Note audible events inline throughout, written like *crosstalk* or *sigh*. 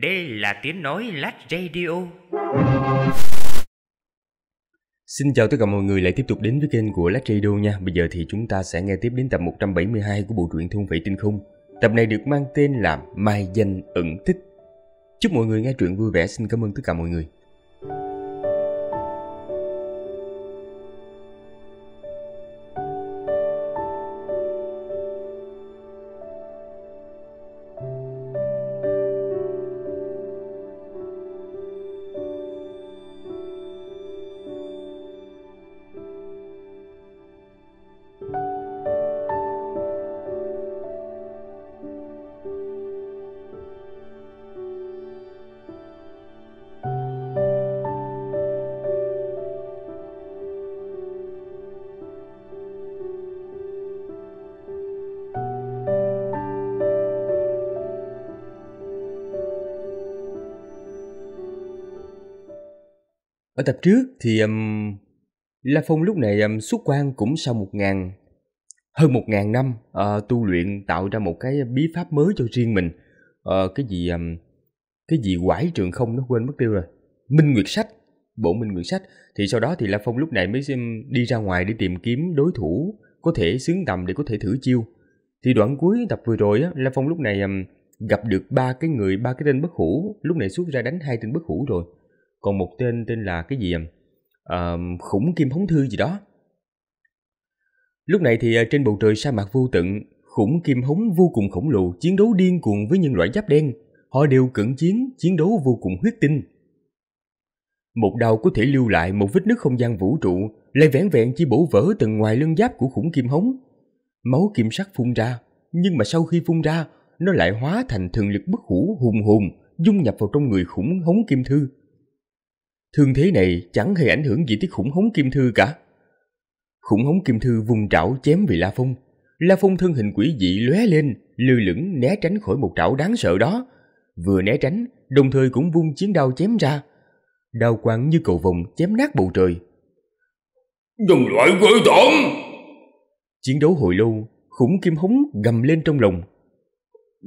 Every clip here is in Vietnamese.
Đây là tiếng nói lát radio. Xin chào tất cả mọi người lại tiếp tục đến với kênh của Lát Radio nha. Bây giờ thì chúng ta sẽ nghe tiếp đến tập 172 của bộ truyện Thôn Vệ Tinh Khung. Tập này được mang tên là Mai Danh Ẩn Tích. Chúc mọi người nghe truyện vui vẻ. Xin cảm ơn tất cả mọi người. Ở tập trước thì um, La Phong lúc này um, xuất quan cũng sau một ngàn hơn một ngàn năm uh, tu luyện tạo ra một cái bí pháp mới cho riêng mình. Uh, cái gì um, cái gì quải trường không nó quên mất tiêu rồi. Minh Nguyệt Sách, bộ Minh Nguyệt Sách. Thì sau đó thì La Phong lúc này mới đi ra ngoài để tìm kiếm đối thủ có thể xứng tầm để có thể thử chiêu. Thì đoạn cuối tập vừa rồi á, La Phong lúc này um, gặp được ba cái người ba cái tên bất hủ, lúc này xuất ra đánh hai tên bất hủ rồi còn một tên tên là cái gì à, khủng kim hống thư gì đó lúc này thì ờ, trên bầu trời sa mạc vô tận khủng kim hống vô cùng khổng lồ chiến đấu điên cuồng với những loại giáp đen họ đều cận chiến chiến đấu vô cùng huyết tinh một đao có thể lưu lại một vết nứt không gian vũ trụ lại vẹn vẹn chỉ bổ vỡ từng ngoài lưng giáp của khủng kim hống máu kim sắc phun ra nhưng mà sau khi phun ra nó lại hóa thành thường lực bất hủ hùng hùng dung nhập vào trong người khủng hống kim thư Thương thế này chẳng hề ảnh hưởng gì tới khủng hống kim thư cả. Khủng hống kim thư vùng trảo chém về La Phong. La Phong thân hình quỷ dị lóe lên, lư lửng né tránh khỏi một trảo đáng sợ đó. Vừa né tránh, đồng thời cũng vung chiến đao chém ra. Đao quang như cầu vồng chém nát bầu trời. Nhân loại quê tổn! Chiến đấu hồi lâu, khủng kim hống gầm lên trong lòng.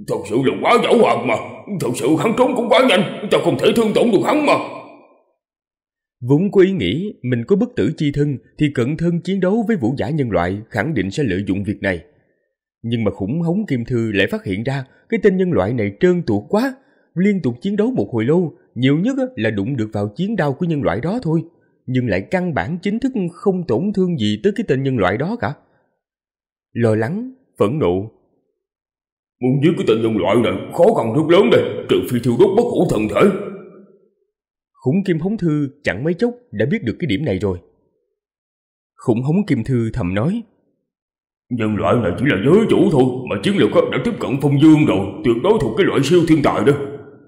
Thật sự là quá dẫu hoạt mà, thật sự hắn trốn cũng quá nhanh, tao không thể thương tổn được hắn mà. Vốn có ý nghĩ mình có bất tử chi thân thì cận thân chiến đấu với vũ giả nhân loại khẳng định sẽ lợi dụng việc này. Nhưng mà khủng hống Kim Thư lại phát hiện ra cái tên nhân loại này trơn tuột quá, liên tục chiến đấu một hồi lâu, nhiều nhất là đụng được vào chiến đao của nhân loại đó thôi, nhưng lại căn bản chính thức không tổn thương gì tới cái tên nhân loại đó cả. Lo lắng, phẫn nộ. Muốn giết cái tên nhân loại này khó khăn rất lớn đây, trừ phi thiêu đốt bất hủ thần thể, khủng kim hống thư chẳng mấy chốc đã biết được cái điểm này rồi khủng hống kim thư thầm nói nhân loại này chỉ là giới chủ thôi mà chiến lược đã tiếp cận phong dương rồi tuyệt đối thuộc cái loại siêu thiên tài đó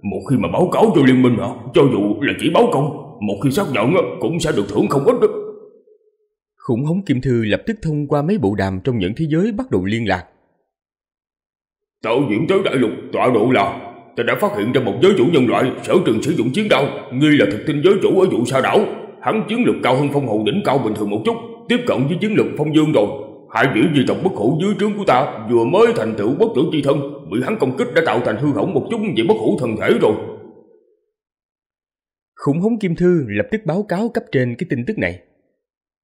một khi mà báo cáo cho liên minh hả cho dù là chỉ báo công một khi xác nhận cũng sẽ được thưởng không ít đó khủng hống kim thư lập tức thông qua mấy bộ đàm trong những thế giới bắt đầu liên lạc tạo diễn tới đại lục tọa độ là ta đã phát hiện ra một giới chủ nhân loại sở trường sử dụng chiến đao nghi là thực tinh giới chủ ở vụ sao đảo hắn chiến lực cao hơn phong hầu đỉnh cao bình thường một chút tiếp cận với chiến lực phong dương rồi hai tiểu di tộc bất hủ dưới trướng của ta vừa mới thành tựu bất tử chi thân bị hắn công kích đã tạo thành hư hỏng một chút về bất hủ thần thể rồi khủng hống kim thư lập tức báo cáo cấp trên cái tin tức này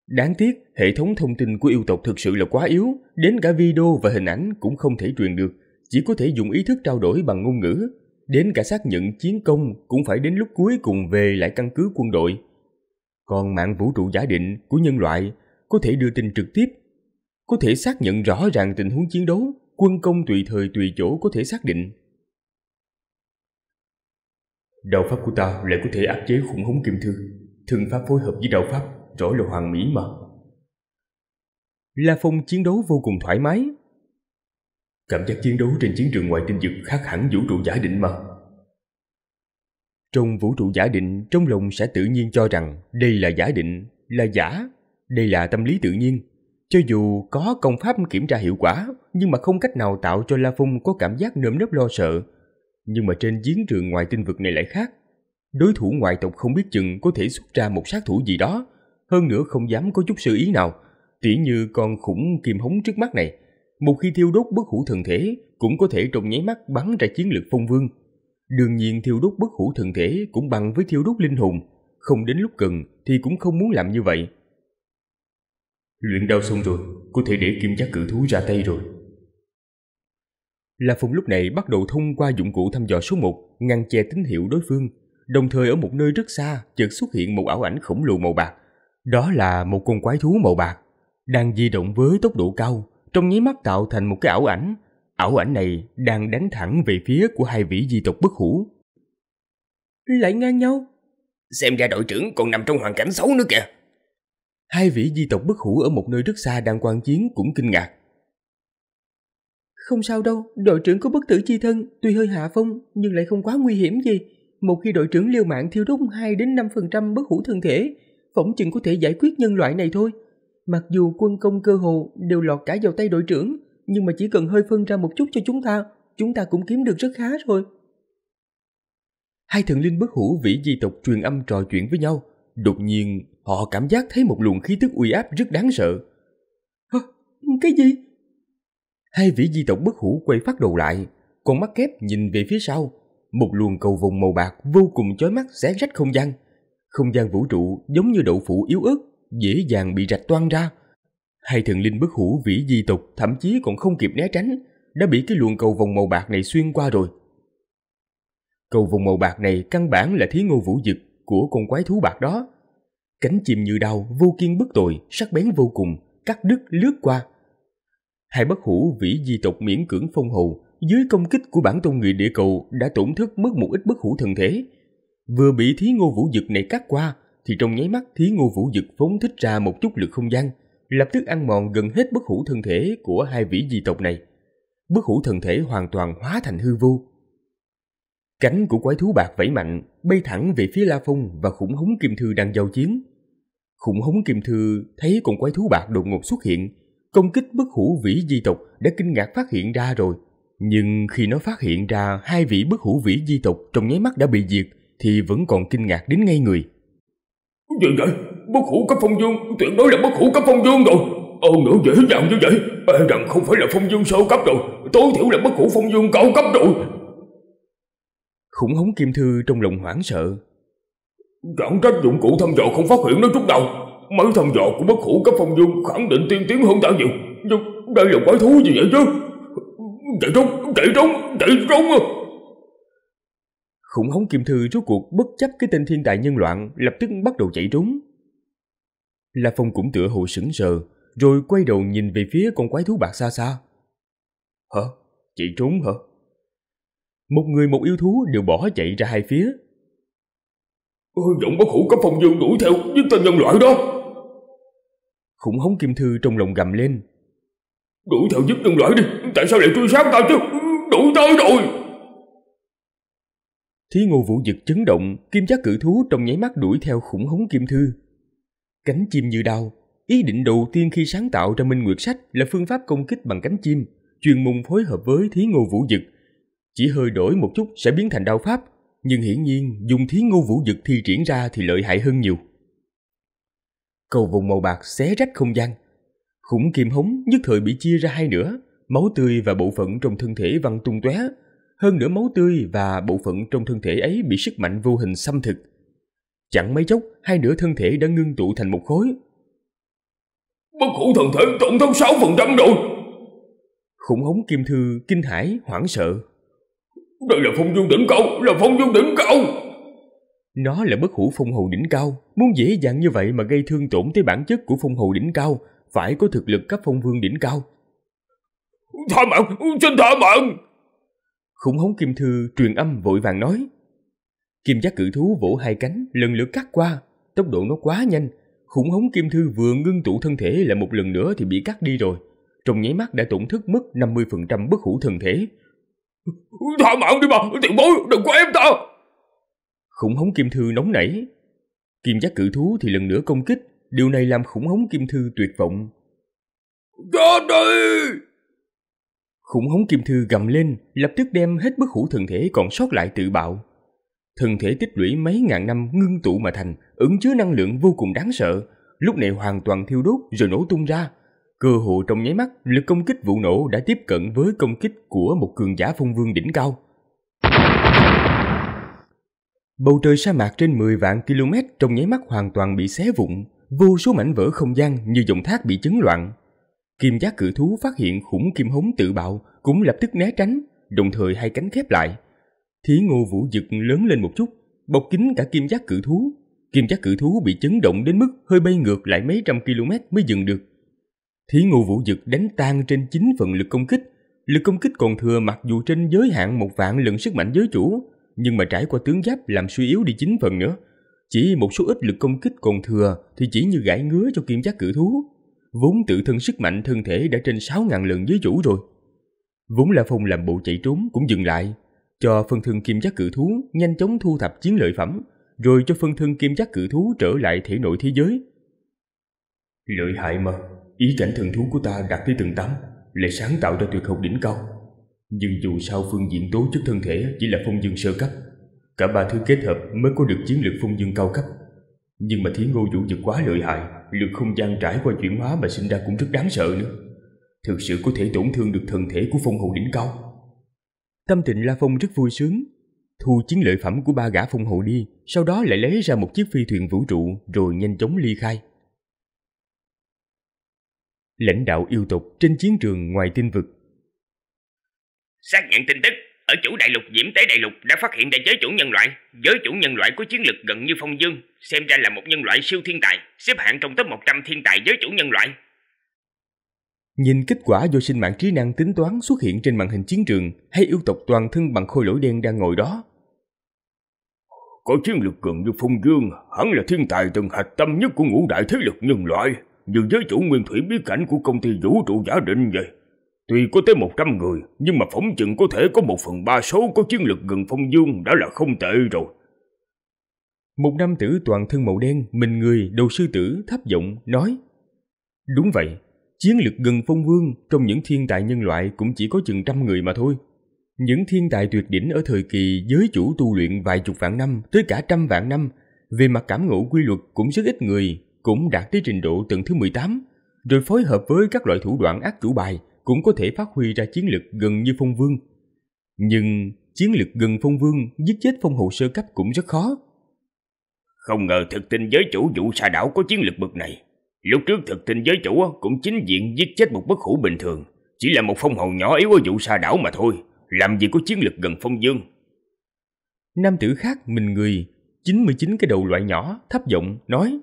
đáng tiếc hệ thống thông tin của yêu tộc thực sự là quá yếu đến cả video và hình ảnh cũng không thể truyền được chỉ có thể dùng ý thức trao đổi bằng ngôn ngữ đến cả xác nhận chiến công cũng phải đến lúc cuối cùng về lại căn cứ quân đội. Còn mạng vũ trụ giả định của nhân loại có thể đưa tin trực tiếp, có thể xác nhận rõ ràng tình huống chiến đấu, quân công tùy thời tùy chỗ có thể xác định. Đạo pháp của ta lại có thể áp chế khủng hống kim thư, thường pháp phối hợp với đạo pháp rõ là hoàn mỹ mà. La Phong chiến đấu vô cùng thoải mái, Cảm giác chiến đấu trên chiến trường ngoài tinh vực khác hẳn vũ trụ giả định mà. Trong vũ trụ giả định, trong lòng sẽ tự nhiên cho rằng đây là giả định, là giả, đây là tâm lý tự nhiên. Cho dù có công pháp kiểm tra hiệu quả, nhưng mà không cách nào tạo cho La Phong có cảm giác nơm nớp lo sợ. Nhưng mà trên chiến trường ngoài tinh vực này lại khác. Đối thủ ngoại tộc không biết chừng có thể xuất ra một sát thủ gì đó, hơn nữa không dám có chút sự ý nào, tỉ như con khủng kim hống trước mắt này, một khi thiêu đốt bất hủ thần thể cũng có thể trong nháy mắt bắn ra chiến lược phong vương. Đương nhiên thiêu đốt bất hủ thần thể cũng bằng với thiêu đốt linh hồn, không đến lúc cần thì cũng không muốn làm như vậy. Luyện đau xong rồi, có thể để kim giác cự thú ra tay rồi. La Phong lúc này bắt đầu thông qua dụng cụ thăm dò số 1 ngăn che tín hiệu đối phương, đồng thời ở một nơi rất xa chợt xuất hiện một ảo ảnh khổng lồ màu bạc. Đó là một con quái thú màu bạc, đang di động với tốc độ cao, trong nháy mắt tạo thành một cái ảo ảnh. Ảo ảnh này đang đánh thẳng về phía của hai vị di tộc bất hủ. Lại ngang nhau. Xem ra đội trưởng còn nằm trong hoàn cảnh xấu nữa kìa. Hai vị di tộc bất hủ ở một nơi rất xa đang quan chiến cũng kinh ngạc. Không sao đâu, đội trưởng có bất tử chi thân, tuy hơi hạ phong nhưng lại không quá nguy hiểm gì. Một khi đội trưởng liều mạng thiêu đốt 2 đến 5% bất hủ thân thể, phỏng chừng có thể giải quyết nhân loại này thôi. Mặc dù quân công cơ hồ đều lọt cả vào tay đội trưởng, nhưng mà chỉ cần hơi phân ra một chút cho chúng ta, chúng ta cũng kiếm được rất khá rồi. Hai thần linh bất hủ vĩ di tộc truyền âm trò chuyện với nhau. Đột nhiên, họ cảm giác thấy một luồng khí tức uy áp rất đáng sợ. Hả? Cái gì? Hai vĩ di tộc bất hủ quay phát đầu lại, con mắt kép nhìn về phía sau. Một luồng cầu vòng màu bạc vô cùng chói mắt xé rách không gian. Không gian vũ trụ giống như đậu phụ yếu ớt dễ dàng bị rạch toan ra. Hai thần linh bất hủ vĩ di tục thậm chí còn không kịp né tránh, đã bị cái luồng cầu vòng màu bạc này xuyên qua rồi. Cầu vòng màu bạc này căn bản là thí ngô vũ dực của con quái thú bạc đó. Cánh chim như đau, vô kiên bất tội, sắc bén vô cùng, cắt đứt lướt qua. Hai bất hủ vĩ di tộc miễn cưỡng phong hầu, dưới công kích của bản tôn người địa cầu đã tổn thất mất một ít bất hủ thần thể. Vừa bị thí ngô vũ dực này cắt qua, thì trong nháy mắt thí ngô vũ dực phóng thích ra một chút lực không gian, lập tức ăn mòn gần hết bất hủ thân thể của hai vĩ di tộc này. Bất hủ thân thể hoàn toàn hóa thành hư vô. Cánh của quái thú bạc vẫy mạnh, bay thẳng về phía La Phong và khủng hống kim thư đang giao chiến. Khủng hống kim thư thấy con quái thú bạc đột ngột xuất hiện, công kích bất hủ vĩ di tộc đã kinh ngạc phát hiện ra rồi. Nhưng khi nó phát hiện ra hai vị bất hủ vĩ di tộc trong nháy mắt đã bị diệt thì vẫn còn kinh ngạc đến ngay người. Vậy vậy Bất hủ cấp phong vương Tuyệt đối là bất hủ cấp phong vương rồi Ôn nữa dễ dàng như vậy E rằng không phải là phong vương sơ cấp rồi Tối thiểu là bất hủ phong vương cao cấp rồi Khủng hống kim thư trong lòng hoảng sợ Chẳng trách dụng cụ thăm dò không phát hiện nó chút nào Mấy thăm dò của bất hủ cấp phong vương khẳng định tiên tiến hơn ta nhiều Nhưng đây là quái thú gì vậy chứ Chạy trốn, chạy trốn, chạy trốn à Khủng hống kim thư rốt cuộc bất chấp cái tên thiên tài nhân loạn lập tức bắt đầu chạy trốn. La Phong cũng tựa hồ sững sờ, rồi quay đầu nhìn về phía con quái thú bạc xa xa. Hả? Chạy trốn hả? Một người một yêu thú đều bỏ chạy ra hai phía. Ôi, giọng bất hủ có phong dương đuổi theo với tên nhân loại đó. Khủng hống kim thư trong lòng gầm lên. Đuổi theo giúp nhân loại đi, tại sao lại truy sát tao chứ? Đuổi tới rồi. Thí ngô vũ dực chấn động, kim giác cự thú trong nháy mắt đuổi theo khủng hống kim thư. Cánh chim như đau, ý định đầu tiên khi sáng tạo ra Minh Nguyệt Sách là phương pháp công kích bằng cánh chim, chuyên môn phối hợp với thí ngô vũ dực. Chỉ hơi đổi một chút sẽ biến thành đau pháp, nhưng hiển nhiên dùng thí ngô vũ dực thi triển ra thì lợi hại hơn nhiều. Cầu vùng màu bạc xé rách không gian. Khủng kim hống nhất thời bị chia ra hai nửa, máu tươi và bộ phận trong thân thể văng tung tóe hơn nửa máu tươi và bộ phận trong thân thể ấy bị sức mạnh vô hình xâm thực. Chẳng mấy chốc, hai nửa thân thể đã ngưng tụ thành một khối. Bất hủ thần thể tổn thất 6% rồi! Khủng hống kim thư kinh hãi hoảng sợ. Đây là phong dương đỉnh cao, là phong dương đỉnh cao! Nó là bất hủ phong hầu đỉnh cao, muốn dễ dàng như vậy mà gây thương tổn tới bản chất của phong hầu đỉnh cao, phải có thực lực cấp phong vương đỉnh cao. Tha mạng, xin tha mạng! khủng hống kim thư truyền âm vội vàng nói kim giác cự thú vỗ hai cánh lần lượt cắt qua tốc độ nó quá nhanh khủng hống kim thư vừa ngưng tụ thân thể lại một lần nữa thì bị cắt đi rồi trong nháy mắt đã tổn thất mất 50% bất hủ thần thể thả mạng đi mà tiền bối đừng có ép ta khủng hống kim thư nóng nảy kim giác cự thú thì lần nữa công kích điều này làm khủng hống kim thư tuyệt vọng ra đi. Khủng hống kim thư gầm lên, lập tức đem hết bức hủ thần thể còn sót lại tự bạo. Thần thể tích lũy mấy ngàn năm ngưng tụ mà thành, ẩn chứa năng lượng vô cùng đáng sợ, lúc này hoàn toàn thiêu đốt rồi nổ tung ra. Cơ hội trong nháy mắt, lực công kích vụ nổ đã tiếp cận với công kích của một cường giả phong vương đỉnh cao. Bầu trời sa mạc trên 10 vạn km trong nháy mắt hoàn toàn bị xé vụn, vô số mảnh vỡ không gian như dòng thác bị chấn loạn, Kim giác cự thú phát hiện khủng kim hống tự bạo cũng lập tức né tránh, đồng thời hai cánh khép lại. Thí ngô vũ dực lớn lên một chút, bọc kín cả kim giác cự thú. Kim giác cự thú bị chấn động đến mức hơi bay ngược lại mấy trăm km mới dừng được. Thí ngô vũ dực đánh tan trên 9 phần lực công kích. Lực công kích còn thừa mặc dù trên giới hạn một vạn lần sức mạnh giới chủ, nhưng mà trải qua tướng giáp làm suy yếu đi 9 phần nữa. Chỉ một số ít lực công kích còn thừa thì chỉ như gãi ngứa cho kim giác cự thú vốn tự thân sức mạnh thân thể đã trên 6.000 lần dưới chủ rồi. Vốn La Phong làm bộ chạy trốn cũng dừng lại, cho phân thân kim giác cự thú nhanh chóng thu thập chiến lợi phẩm, rồi cho phân thân kim giác cự thú trở lại thể nội thế giới. Lợi hại mà, ý cảnh thần thú của ta đạt tới tầng 8, lại sáng tạo ra tuyệt học đỉnh cao. Nhưng dù sao phương diện tố chất thân thể chỉ là phong dương sơ cấp, cả ba thứ kết hợp mới có được chiến lược phong dương cao cấp. Nhưng mà thí ngô vũ dực quá lợi hại, Lực không gian trải qua chuyển hóa mà sinh ra cũng rất đáng sợ nữa Thực sự có thể tổn thương được thần thể của phong hồn đỉnh cao Tâm tình La Phong rất vui sướng Thu chiến lợi phẩm của ba gã phong hộ đi Sau đó lại lấy ra một chiếc phi thuyền vũ trụ Rồi nhanh chóng ly khai Lãnh đạo yêu tục trên chiến trường ngoài tinh vực Xác nhận tin tức ở chủ đại lục Diễm Tế Đại Lục đã phát hiện ra giới chủ nhân loại. Giới chủ nhân loại có chiến lực gần như Phong Dương, xem ra là một nhân loại siêu thiên tài, xếp hạng trong top 100 thiên tài giới chủ nhân loại. Nhìn kết quả do sinh mạng trí năng tính toán xuất hiện trên màn hình chiến trường hay yêu tộc toàn thân bằng khôi lỗi đen đang ngồi đó. Có chiến lực gần như Phong Dương, hắn là thiên tài từng hạch tâm nhất của ngũ đại thế lực nhân loại, như giới chủ nguyên thủy bí cảnh của công ty vũ trụ giả định vậy Tuy có tới 100 người, nhưng mà phỏng chừng có thể có một phần ba số có chiến lực gần phong dương đã là không tệ rồi. Một nam tử toàn thân màu đen, mình người, đầu sư tử, thấp giọng, nói. Đúng vậy, chiến lực gần phong vương trong những thiên tài nhân loại cũng chỉ có chừng trăm người mà thôi. Những thiên tài tuyệt đỉnh ở thời kỳ giới chủ tu luyện vài chục vạn năm tới cả trăm vạn năm, về mặt cảm ngộ quy luật cũng rất ít người, cũng đạt tới trình độ tầng thứ 18, rồi phối hợp với các loại thủ đoạn ác chủ bài – cũng có thể phát huy ra chiến lực gần như phong vương. Nhưng chiến lực gần phong vương giết chết phong hậu sơ cấp cũng rất khó. Không ngờ thực tinh giới chủ vụ xà đảo có chiến lực bậc này. Lúc trước thực tinh giới chủ cũng chính diện giết chết một bất hủ bình thường. Chỉ là một phong hầu nhỏ yếu ở vụ xà đảo mà thôi. Làm gì có chiến lực gần phong vương. Nam tử khác mình người, 99 cái đầu loại nhỏ, thấp giọng, nói.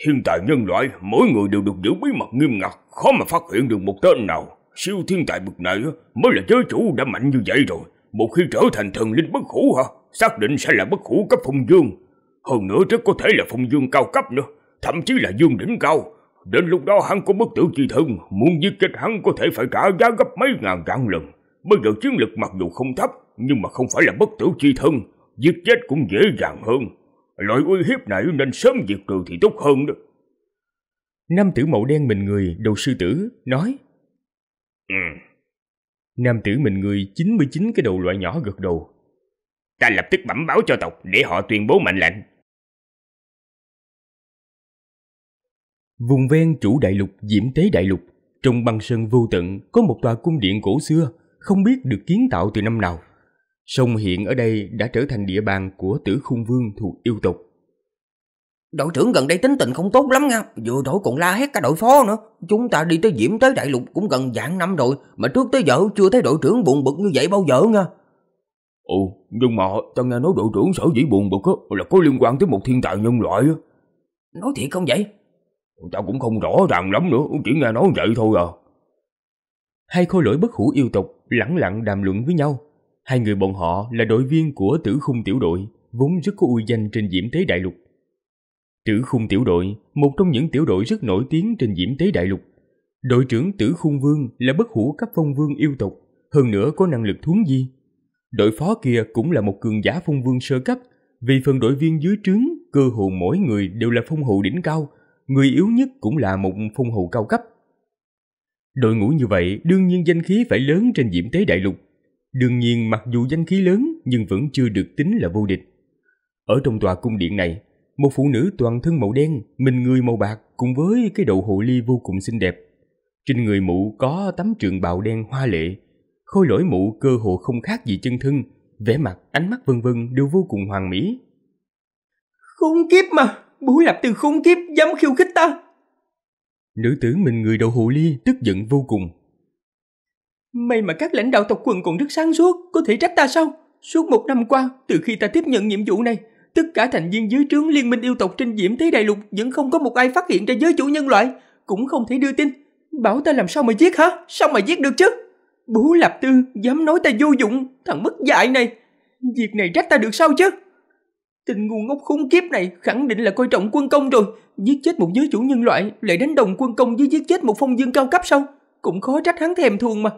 Thiên tài nhân loại, mỗi người đều được giữ bí mật nghiêm ngặt, khó mà phát hiện được một tên nào. Siêu thiên tài bực này mới là giới chủ đã mạnh như vậy rồi. Một khi trở thành thần linh bất hủ hả? Xác định sẽ là bất hủ cấp phong dương. Hơn nữa rất có thể là phong dương cao cấp nữa, thậm chí là dương đỉnh cao. Đến lúc đó hắn có bất tử chi thân, muốn giết chết hắn có thể phải trả giá gấp mấy ngàn vạn lần. Bây giờ chiến lực mặc dù không thấp, nhưng mà không phải là bất tử chi thân, giết chết cũng dễ dàng hơn loại uy hiếp này nên sớm diệt trừ thì tốt hơn đó. Nam tử màu đen mình người đầu sư tử nói Ừ. Nam tử mình người 99 cái đầu loại nhỏ gật đầu. Ta lập tức bẩm báo cho tộc để họ tuyên bố mệnh lệnh. Vùng ven chủ đại lục Diễm Tế Đại Lục, trong băng sơn vô tận có một tòa cung điện cổ xưa, không biết được kiến tạo từ năm nào. Sông hiện ở đây đã trở thành địa bàn của tử khung vương thuộc yêu tục. Đội trưởng gần đây tính tình không tốt lắm nha, vừa đổi còn la hét cả đội phó nữa. Chúng ta đi tới Diễm tới Đại Lục cũng gần dạng năm rồi, mà trước tới giờ chưa thấy đội trưởng buồn bực như vậy bao giờ nha. Ồ, nhưng mà tao nghe nói đội trưởng sở dĩ buồn bực là có liên quan tới một thiên tài nhân loại Nói thiệt không vậy? Tao cũng không rõ ràng lắm nữa, chỉ nghe nói vậy thôi à. Hai khôi lỗi bất hủ yêu tục lẳng lặng đàm luận với nhau Hai người bọn họ là đội viên của tử khung tiểu đội, vốn rất có uy danh trên diễm tế đại lục. Tử khung tiểu đội, một trong những tiểu đội rất nổi tiếng trên diễm tế đại lục. Đội trưởng tử khung vương là bất hủ cấp phong vương yêu tộc, hơn nữa có năng lực thuấn di. Đội phó kia cũng là một cường giả phong vương sơ cấp, vì phần đội viên dưới trướng, cơ hồ mỗi người đều là phong hậu đỉnh cao, người yếu nhất cũng là một phong hậu cao cấp. Đội ngũ như vậy đương nhiên danh khí phải lớn trên diễm tế đại lục, Đương nhiên mặc dù danh khí lớn nhưng vẫn chưa được tính là vô địch. Ở trong tòa cung điện này, một phụ nữ toàn thân màu đen, mình người màu bạc cùng với cái đầu hồ ly vô cùng xinh đẹp. Trên người mụ có tấm trường bào đen hoa lệ, khôi lỗi mụ cơ hồ không khác gì chân thân, vẻ mặt, ánh mắt vân vân đều vô cùng hoàn mỹ. Khốn kiếp mà, bố lạp từ khốn kiếp dám khiêu khích ta. Nữ tử mình người đầu hồ ly tức giận vô cùng, May mà các lãnh đạo tộc quần còn rất sáng suốt, có thể trách ta sao? Suốt một năm qua, từ khi ta tiếp nhận nhiệm vụ này, tất cả thành viên dưới trướng liên minh yêu tộc trên diễm thế đại lục vẫn không có một ai phát hiện ra giới chủ nhân loại, cũng không thể đưa tin. Bảo ta làm sao mà giết hả? Sao mà giết được chứ? Bố Lạp Tư dám nói ta vô dụng, thằng mất dạy này. Việc này trách ta được sao chứ? Tình ngu ngốc khốn kiếp này khẳng định là coi trọng quân công rồi. Giết chết một giới chủ nhân loại lại đánh đồng quân công với giết chết một phong dương cao cấp sao? Cũng khó trách hắn thèm thuồng mà.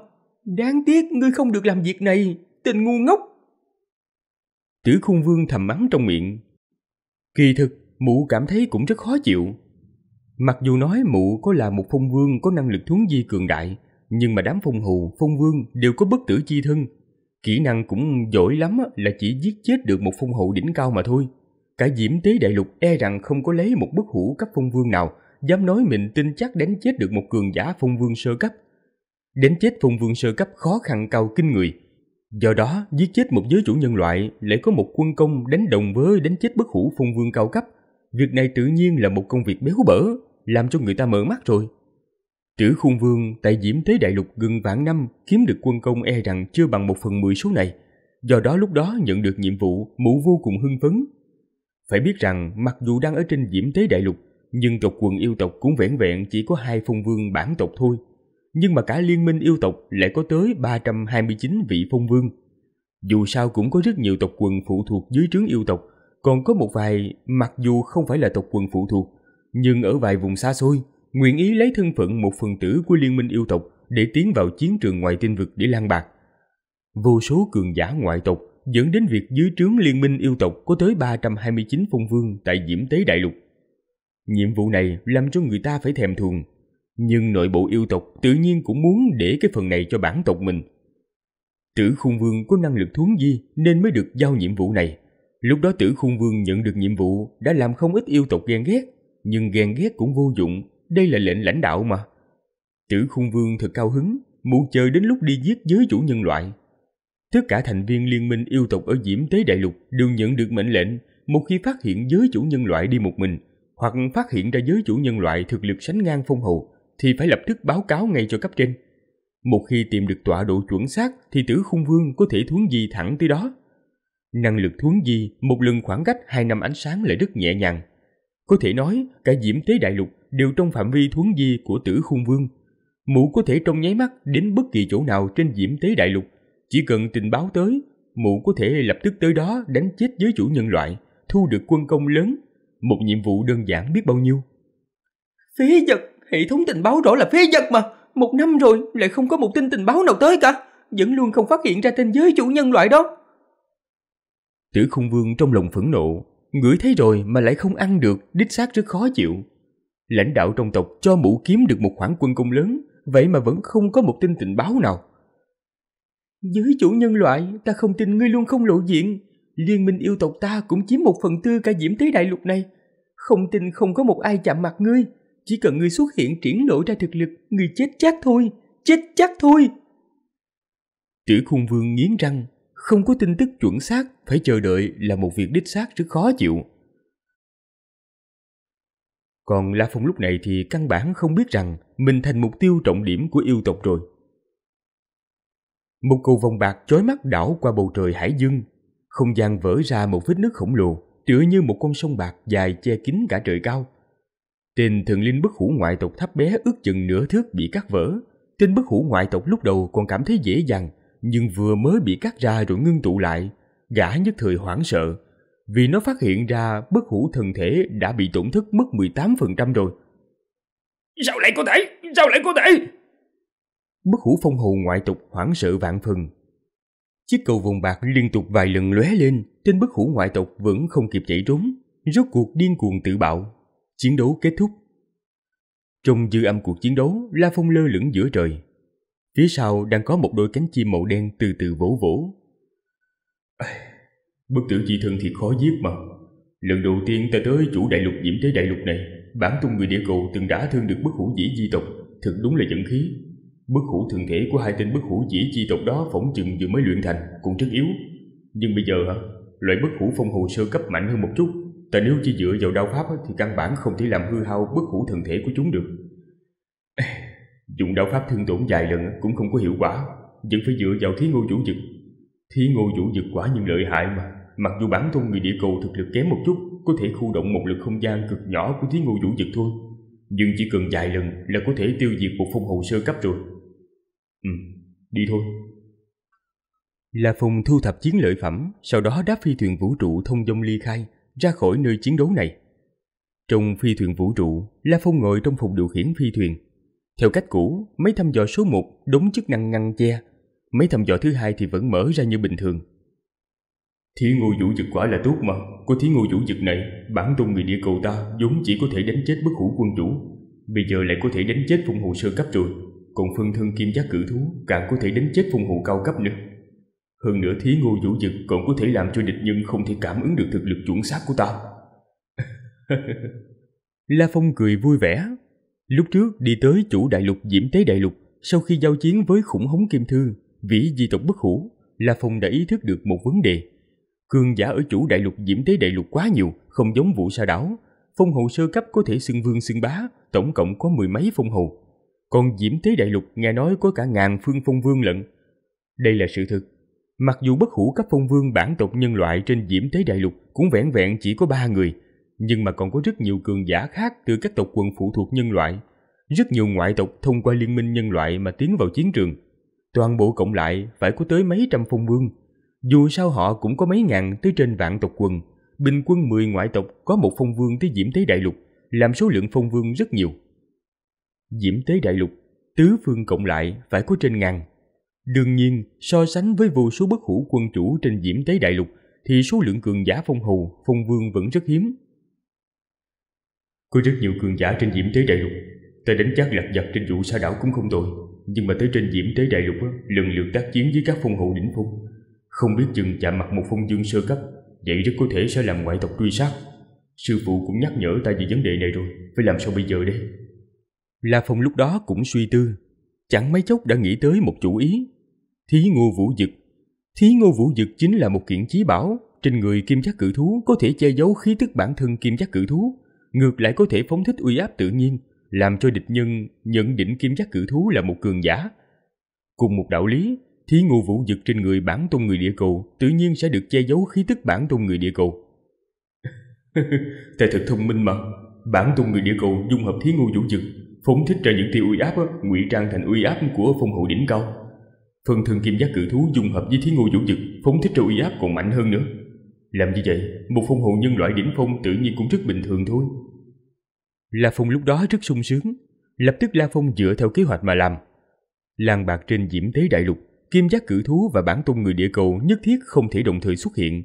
Đáng tiếc ngươi không được làm việc này, tình ngu ngốc. Tử khung vương thầm mắng trong miệng. Kỳ thực, mụ cảm thấy cũng rất khó chịu. Mặc dù nói mụ có là một phong vương có năng lực thuấn di cường đại, nhưng mà đám phong hù, phong vương đều có bất tử chi thân. Kỹ năng cũng giỏi lắm là chỉ giết chết được một phong hậu đỉnh cao mà thôi. Cả diễm tế đại lục e rằng không có lấy một bức hủ cấp phong vương nào, dám nói mình tin chắc đánh chết được một cường giả phong vương sơ cấp đánh chết phong vương sơ cấp khó khăn cao kinh người. Do đó, giết chết một giới chủ nhân loại lại có một quân công đánh đồng với đánh chết bất hủ phong vương cao cấp. Việc này tự nhiên là một công việc béo bở, làm cho người ta mở mắt rồi. Trữ khung vương tại Diễm thế Đại Lục gần vạn năm kiếm được quân công e rằng chưa bằng một phần mười số này. Do đó lúc đó nhận được nhiệm vụ, mụ vô cùng hưng phấn. Phải biết rằng mặc dù đang ở trên Diễm thế Đại Lục, nhưng tộc quần yêu tộc cũng vẻn vẹn chỉ có hai phong vương bản tộc thôi – nhưng mà cả liên minh yêu tộc lại có tới 329 vị phong vương. Dù sao cũng có rất nhiều tộc quần phụ thuộc dưới trướng yêu tộc, còn có một vài mặc dù không phải là tộc quần phụ thuộc, nhưng ở vài vùng xa xôi, nguyện ý lấy thân phận một phần tử của liên minh yêu tộc để tiến vào chiến trường ngoài tinh vực để lan bạc. Vô số cường giả ngoại tộc dẫn đến việc dưới trướng liên minh yêu tộc có tới 329 phong vương tại Diễm Tế Đại Lục. Nhiệm vụ này làm cho người ta phải thèm thuồng, nhưng nội bộ yêu tộc tự nhiên cũng muốn để cái phần này cho bản tộc mình. Tử Khung Vương có năng lực thuấn di nên mới được giao nhiệm vụ này. Lúc đó Tử Khung Vương nhận được nhiệm vụ đã làm không ít yêu tộc ghen ghét, nhưng ghen ghét cũng vô dụng, đây là lệnh lãnh đạo mà. Tử Khung Vương thật cao hứng, muốn chờ đến lúc đi giết giới chủ nhân loại. Tất cả thành viên liên minh yêu tộc ở Diễm Tế Đại Lục đều nhận được mệnh lệnh một khi phát hiện giới chủ nhân loại đi một mình, hoặc phát hiện ra giới chủ nhân loại thực lực sánh ngang phong hầu, thì phải lập tức báo cáo ngay cho cấp trên. Một khi tìm được tọa độ chuẩn xác thì tử khung vương có thể thuấn di thẳng tới đó. Năng lực thuấn di một lần khoảng cách hai năm ánh sáng lại rất nhẹ nhàng. Có thể nói cả diễm tế đại lục đều trong phạm vi thuấn di của tử khung vương. Mụ có thể trong nháy mắt đến bất kỳ chỗ nào trên diễm tế đại lục. Chỉ cần tình báo tới, mụ có thể lập tức tới đó đánh chết giới chủ nhân loại, thu được quân công lớn. Một nhiệm vụ đơn giản biết bao nhiêu. Phế vật! Hệ thống tình báo rõ là phế vật mà. Một năm rồi lại không có một tin tình báo nào tới cả. Vẫn luôn không phát hiện ra tên giới chủ nhân loại đó. Tử khung vương trong lòng phẫn nộ. Ngửi thấy rồi mà lại không ăn được, đích xác rất khó chịu. Lãnh đạo trong tộc cho mũ kiếm được một khoản quân công lớn, vậy mà vẫn không có một tin tình báo nào. Giới chủ nhân loại, ta không tin ngươi luôn không lộ diện. Liên minh yêu tộc ta cũng chiếm một phần tư cả diễm tế đại lục này. Không tin không có một ai chạm mặt ngươi. Chỉ cần ngươi xuất hiện triển lộ ra thực lực, ngươi chết chắc thôi, chết chắc thôi. tiểu khung vương nghiến răng, không có tin tức chuẩn xác, phải chờ đợi là một việc đích xác rất khó chịu. Còn La Phong lúc này thì căn bản không biết rằng mình thành mục tiêu trọng điểm của yêu tộc rồi. Một cầu vòng bạc chói mắt đảo qua bầu trời hải dương, không gian vỡ ra một vết nước khổng lồ, tựa như một con sông bạc dài che kín cả trời cao. Trên thượng linh bức hủ ngoại tộc thấp bé ước chừng nửa thước bị cắt vỡ. Trên bức hủ ngoại tộc lúc đầu còn cảm thấy dễ dàng, nhưng vừa mới bị cắt ra rồi ngưng tụ lại. Gã nhất thời hoảng sợ, vì nó phát hiện ra bức hủ thần thể đã bị tổn thất mất 18% rồi. Sao lại có thể? Sao lại có thể? Bức hủ phong hồn ngoại tục hoảng sợ vạn phần. Chiếc cầu vùng bạc liên tục vài lần lóe lên, trên bức hủ ngoại tộc vẫn không kịp chạy trốn, rốt cuộc điên cuồng tự bạo Chiến đấu kết thúc. Trong dư âm cuộc chiến đấu, La Phong lơ lửng giữa trời. Phía sau đang có một đôi cánh chim màu đen từ từ vỗ vỗ. *sighs* bức tử chi thân thì khó giết mà. Lần đầu tiên ta tới chủ đại lục nhiễm thế đại lục này, bản tung người địa cầu từng đã thương được bức hủ dĩ di tộc, thực đúng là dẫn khí. bức hủ thường thể của hai tên bức hủ dĩ di tộc đó phỏng chừng vừa mới luyện thành, cũng rất yếu. Nhưng bây giờ hả, loại bức hủ phong hồ sơ cấp mạnh hơn một chút Ta nếu chỉ dựa vào đạo pháp thì căn bản không thể làm hư hao bất hủ thần thể của chúng được. *sighs* Dùng đạo pháp thương tổn vài lần cũng không có hiệu quả, vẫn phải dựa vào thí ngô vũ dực. Thí ngô vũ dực quả những lợi hại mà, mặc dù bản thân người địa cầu thực lực kém một chút, có thể khu động một lực không gian cực nhỏ của thí ngô vũ dực thôi. Nhưng chỉ cần vài lần là có thể tiêu diệt một phong hồ sơ cấp rồi. Ừ, đi thôi. Là Phùng thu thập chiến lợi phẩm, sau đó đáp phi thuyền vũ trụ thông dông ly khai, ra khỏi nơi chiến đấu này. Trong phi thuyền vũ trụ, La Phong ngồi trong phòng điều khiển phi thuyền. Theo cách cũ, máy thăm dò số 1 đúng chức năng ngăn che, máy thăm dò thứ hai thì vẫn mở ra như bình thường. Thí ngô vũ dực quả là tốt mà, có thí ngô vũ dực này, bản tôn người địa cầu ta vốn chỉ có thể đánh chết bất hủ quân chủ, bây giờ lại có thể đánh chết phong hồ sơ cấp rồi, còn phân thân kim giác cử thú càng có thể đánh chết phong hồ cao cấp nữa. Hơn nữa thí ngô vũ dực còn có thể làm cho địch nhân không thể cảm ứng được thực lực chuẩn xác của ta. *laughs* La Phong cười vui vẻ. Lúc trước đi tới chủ đại lục Diễm Tế Đại Lục, sau khi giao chiến với khủng hống kim thư, vĩ di tộc bất hủ, La Phong đã ý thức được một vấn đề. Cường giả ở chủ đại lục Diễm Tế Đại Lục quá nhiều, không giống vũ sa đảo. Phong hầu sơ cấp có thể xưng vương xưng bá, tổng cộng có mười mấy phong hầu. Còn Diễm Tế Đại Lục nghe nói có cả ngàn phương phong vương lận. Đây là sự thực Mặc dù bất hủ các phong vương bản tộc nhân loại trên diễm thế đại lục cũng vẹn vẹn chỉ có ba người, nhưng mà còn có rất nhiều cường giả khác từ các tộc quần phụ thuộc nhân loại. Rất nhiều ngoại tộc thông qua liên minh nhân loại mà tiến vào chiến trường. Toàn bộ cộng lại phải có tới mấy trăm phong vương. Dù sao họ cũng có mấy ngàn tới trên vạn tộc quần. Bình quân 10 ngoại tộc có một phong vương tới diễm thế đại lục, làm số lượng phong vương rất nhiều. Diễm tế đại lục, tứ phương cộng lại phải có trên ngàn Đương nhiên, so sánh với vô số bất hủ quân chủ trên diễm tế đại lục thì số lượng cường giả phong hầu, phong vương vẫn rất hiếm. Có rất nhiều cường giả trên diễm tế đại lục, ta đánh chắc lạc giặc trên vụ sa đảo cũng không tội, nhưng mà tới trên diễm tế đại lục lần lượt tác chiến với các phong hầu đỉnh phong, không biết chừng chạm mặt một phong dương sơ cấp, vậy rất có thể sẽ làm ngoại tộc truy sát. Sư phụ cũng nhắc nhở ta về vấn đề này rồi, phải làm sao bây giờ đây? La Phong lúc đó cũng suy tư, chẳng mấy chốc đã nghĩ tới một chủ ý Thí ngô vũ dực Thí ngô vũ dực chính là một kiện chí bảo, trên người kim giác cự thú có thể che giấu khí tức bản thân kim giác cự thú, ngược lại có thể phóng thích uy áp tự nhiên, làm cho địch nhân nhận định kim giác cự thú là một cường giả. Cùng một đạo lý, thí ngô vũ dực trên người bản tôn người địa cầu tự nhiên sẽ được che giấu khí tức bản tôn người địa cầu. *laughs* tài thật thông minh mà, bản tôn người địa cầu dung hợp thí ngô vũ dực, phóng thích ra những tiêu uy áp ngụy trang thành uy áp của phong hậu đỉnh cao Phần thường kim giác cự thú dung hợp với thí ngô vũ dực Phóng thích ra uy áp còn mạnh hơn nữa Làm như vậy Một phong hồn nhân loại đỉnh phong tự nhiên cũng rất bình thường thôi La Phong lúc đó rất sung sướng Lập tức La Phong dựa theo kế hoạch mà làm Lan bạc trên diễm tế đại lục Kim giác cự thú và bản tôn người địa cầu Nhất thiết không thể đồng thời xuất hiện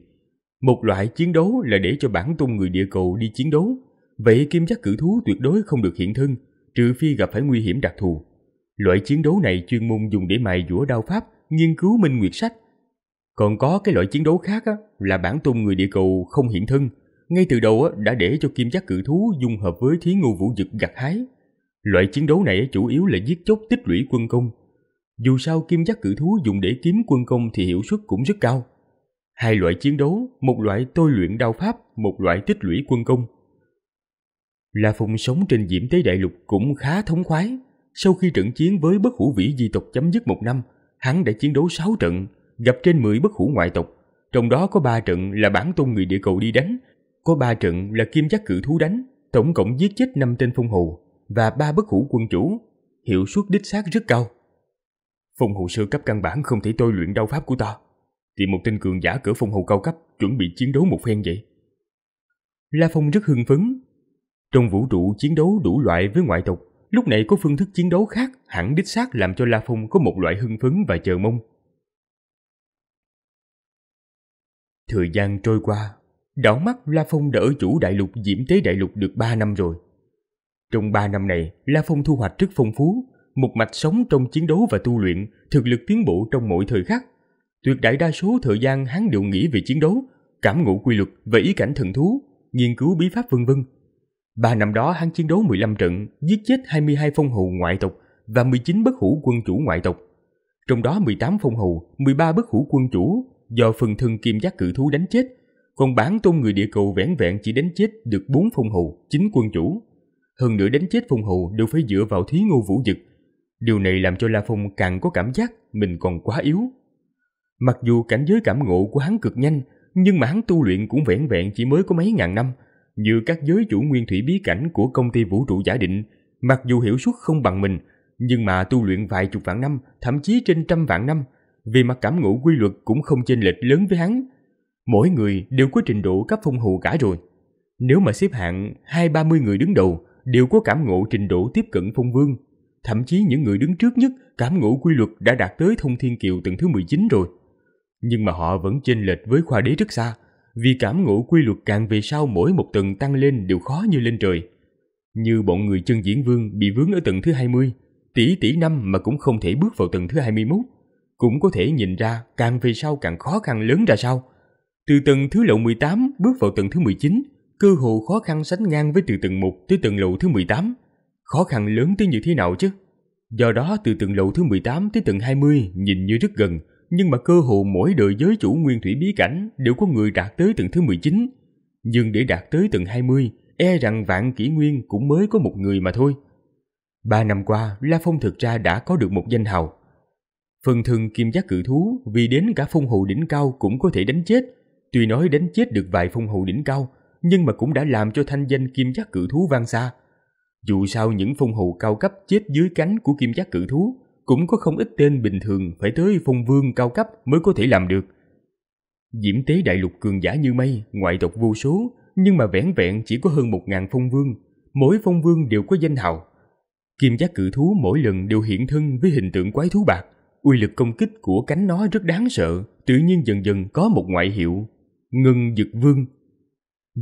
Một loại chiến đấu là để cho bản tôn người địa cầu đi chiến đấu Vậy kim giác cự thú tuyệt đối không được hiện thân Trừ phi gặp phải nguy hiểm đặc thù Loại chiến đấu này chuyên môn dùng để mài dũa đao pháp, nghiên cứu minh nguyệt sách. Còn có cái loại chiến đấu khác á, là bản tung người địa cầu không hiện thân, ngay từ đầu á, đã để cho kim giác cự thú dung hợp với thí ngô vũ dực gặt hái. Loại chiến đấu này chủ yếu là giết chóc tích lũy quân công. Dù sao kim giác cự thú dùng để kiếm quân công thì hiệu suất cũng rất cao. Hai loại chiến đấu, một loại tôi luyện đao pháp, một loại tích lũy quân công. La phong sống trên diễm tế đại lục cũng khá thống khoái. Sau khi trận chiến với bất hủ vĩ di tộc chấm dứt một năm, hắn đã chiến đấu 6 trận, gặp trên 10 bất hủ ngoại tộc. Trong đó có 3 trận là bản tôn người địa cầu đi đánh, có 3 trận là kim giác cự thú đánh, tổng cộng giết chết 5 tên phong hồ và 3 bất hủ quân chủ. Hiệu suất đích xác rất cao. Phong hồ sơ cấp căn bản không thể tôi luyện đau pháp của ta. Thì một tên cường giả cửa phong hồ cao cấp chuẩn bị chiến đấu một phen vậy. La Phong rất hưng phấn. Trong vũ trụ chiến đấu đủ loại với ngoại tộc lúc này có phương thức chiến đấu khác hẳn đích xác làm cho La Phong có một loại hưng phấn và chờ mong. Thời gian trôi qua, đảo mắt La Phong đã ở chủ đại lục Diễm Tế Đại Lục được 3 năm rồi. Trong 3 năm này, La Phong thu hoạch rất phong phú, một mạch sống trong chiến đấu và tu luyện, thực lực tiến bộ trong mọi thời khắc. Tuyệt đại đa số thời gian hắn đều nghĩ về chiến đấu, cảm ngộ quy luật và ý cảnh thần thú, nghiên cứu bí pháp vân vân, Ba năm đó hắn chiến đấu 15 trận, giết chết 22 phong hầu ngoại tộc và 19 bất hủ quân chủ ngoại tộc. Trong đó 18 phong hầu, 13 bất hủ quân chủ do phần thân kim giác cự thú đánh chết, còn bán tôn người địa cầu vẹn vẹn chỉ đánh chết được 4 phong hầu, 9 quân chủ. Hơn nữa đánh chết phong hầu đều phải dựa vào thí ngô vũ dực. Điều này làm cho La Phong càng có cảm giác mình còn quá yếu. Mặc dù cảnh giới cảm ngộ của hắn cực nhanh, nhưng mà hắn tu luyện cũng vẹn vẹn chỉ mới có mấy ngàn năm – như các giới chủ nguyên thủy bí cảnh của công ty vũ trụ giả định, mặc dù hiểu suất không bằng mình, nhưng mà tu luyện vài chục vạn năm, thậm chí trên trăm vạn năm, vì mặt cảm ngộ quy luật cũng không chênh lệch lớn với hắn. Mỗi người đều có trình độ cấp phong hù cả rồi. Nếu mà xếp hạng hai ba mươi người đứng đầu đều có cảm ngộ trình độ tiếp cận phong vương, thậm chí những người đứng trước nhất cảm ngộ quy luật đã đạt tới thông thiên kiều tầng thứ 19 rồi. Nhưng mà họ vẫn chênh lệch với khoa đế rất xa, vì cảm ngộ quy luật càng về sau mỗi một tầng tăng lên đều khó như lên trời. Như bọn người chân diễn vương bị vướng ở tầng thứ 20, tỷ tỷ năm mà cũng không thể bước vào tầng thứ 21, cũng có thể nhìn ra càng về sau càng khó khăn lớn ra sao. Từ tầng thứ lậu 18 bước vào tầng thứ 19, cơ hồ khó khăn sánh ngang với từ tầng 1 tới tầng lậu thứ 18. Khó khăn lớn tới như thế nào chứ? Do đó từ tầng lậu thứ 18 tới tầng 20 nhìn như rất gần, nhưng mà cơ hồ mỗi đời giới chủ nguyên thủy bí cảnh đều có người đạt tới tầng thứ 19. Nhưng để đạt tới tầng 20, e rằng vạn kỷ nguyên cũng mới có một người mà thôi. Ba năm qua, La Phong thực ra đã có được một danh hào. Phần thường kim giác cự thú vì đến cả phong hầu đỉnh cao cũng có thể đánh chết. Tuy nói đánh chết được vài phong hầu đỉnh cao, nhưng mà cũng đã làm cho thanh danh kim giác cự thú vang xa. Dù sao những phong hầu cao cấp chết dưới cánh của kim giác cự thú cũng có không ít tên bình thường phải tới phong vương cao cấp mới có thể làm được. Diễm tế đại lục cường giả như mây, ngoại tộc vô số, nhưng mà vẻn vẹn chỉ có hơn một ngàn phong vương, mỗi phong vương đều có danh hào. Kim giác cự thú mỗi lần đều hiện thân với hình tượng quái thú bạc, uy lực công kích của cánh nó rất đáng sợ, tự nhiên dần dần có một ngoại hiệu, ngừng dực vương.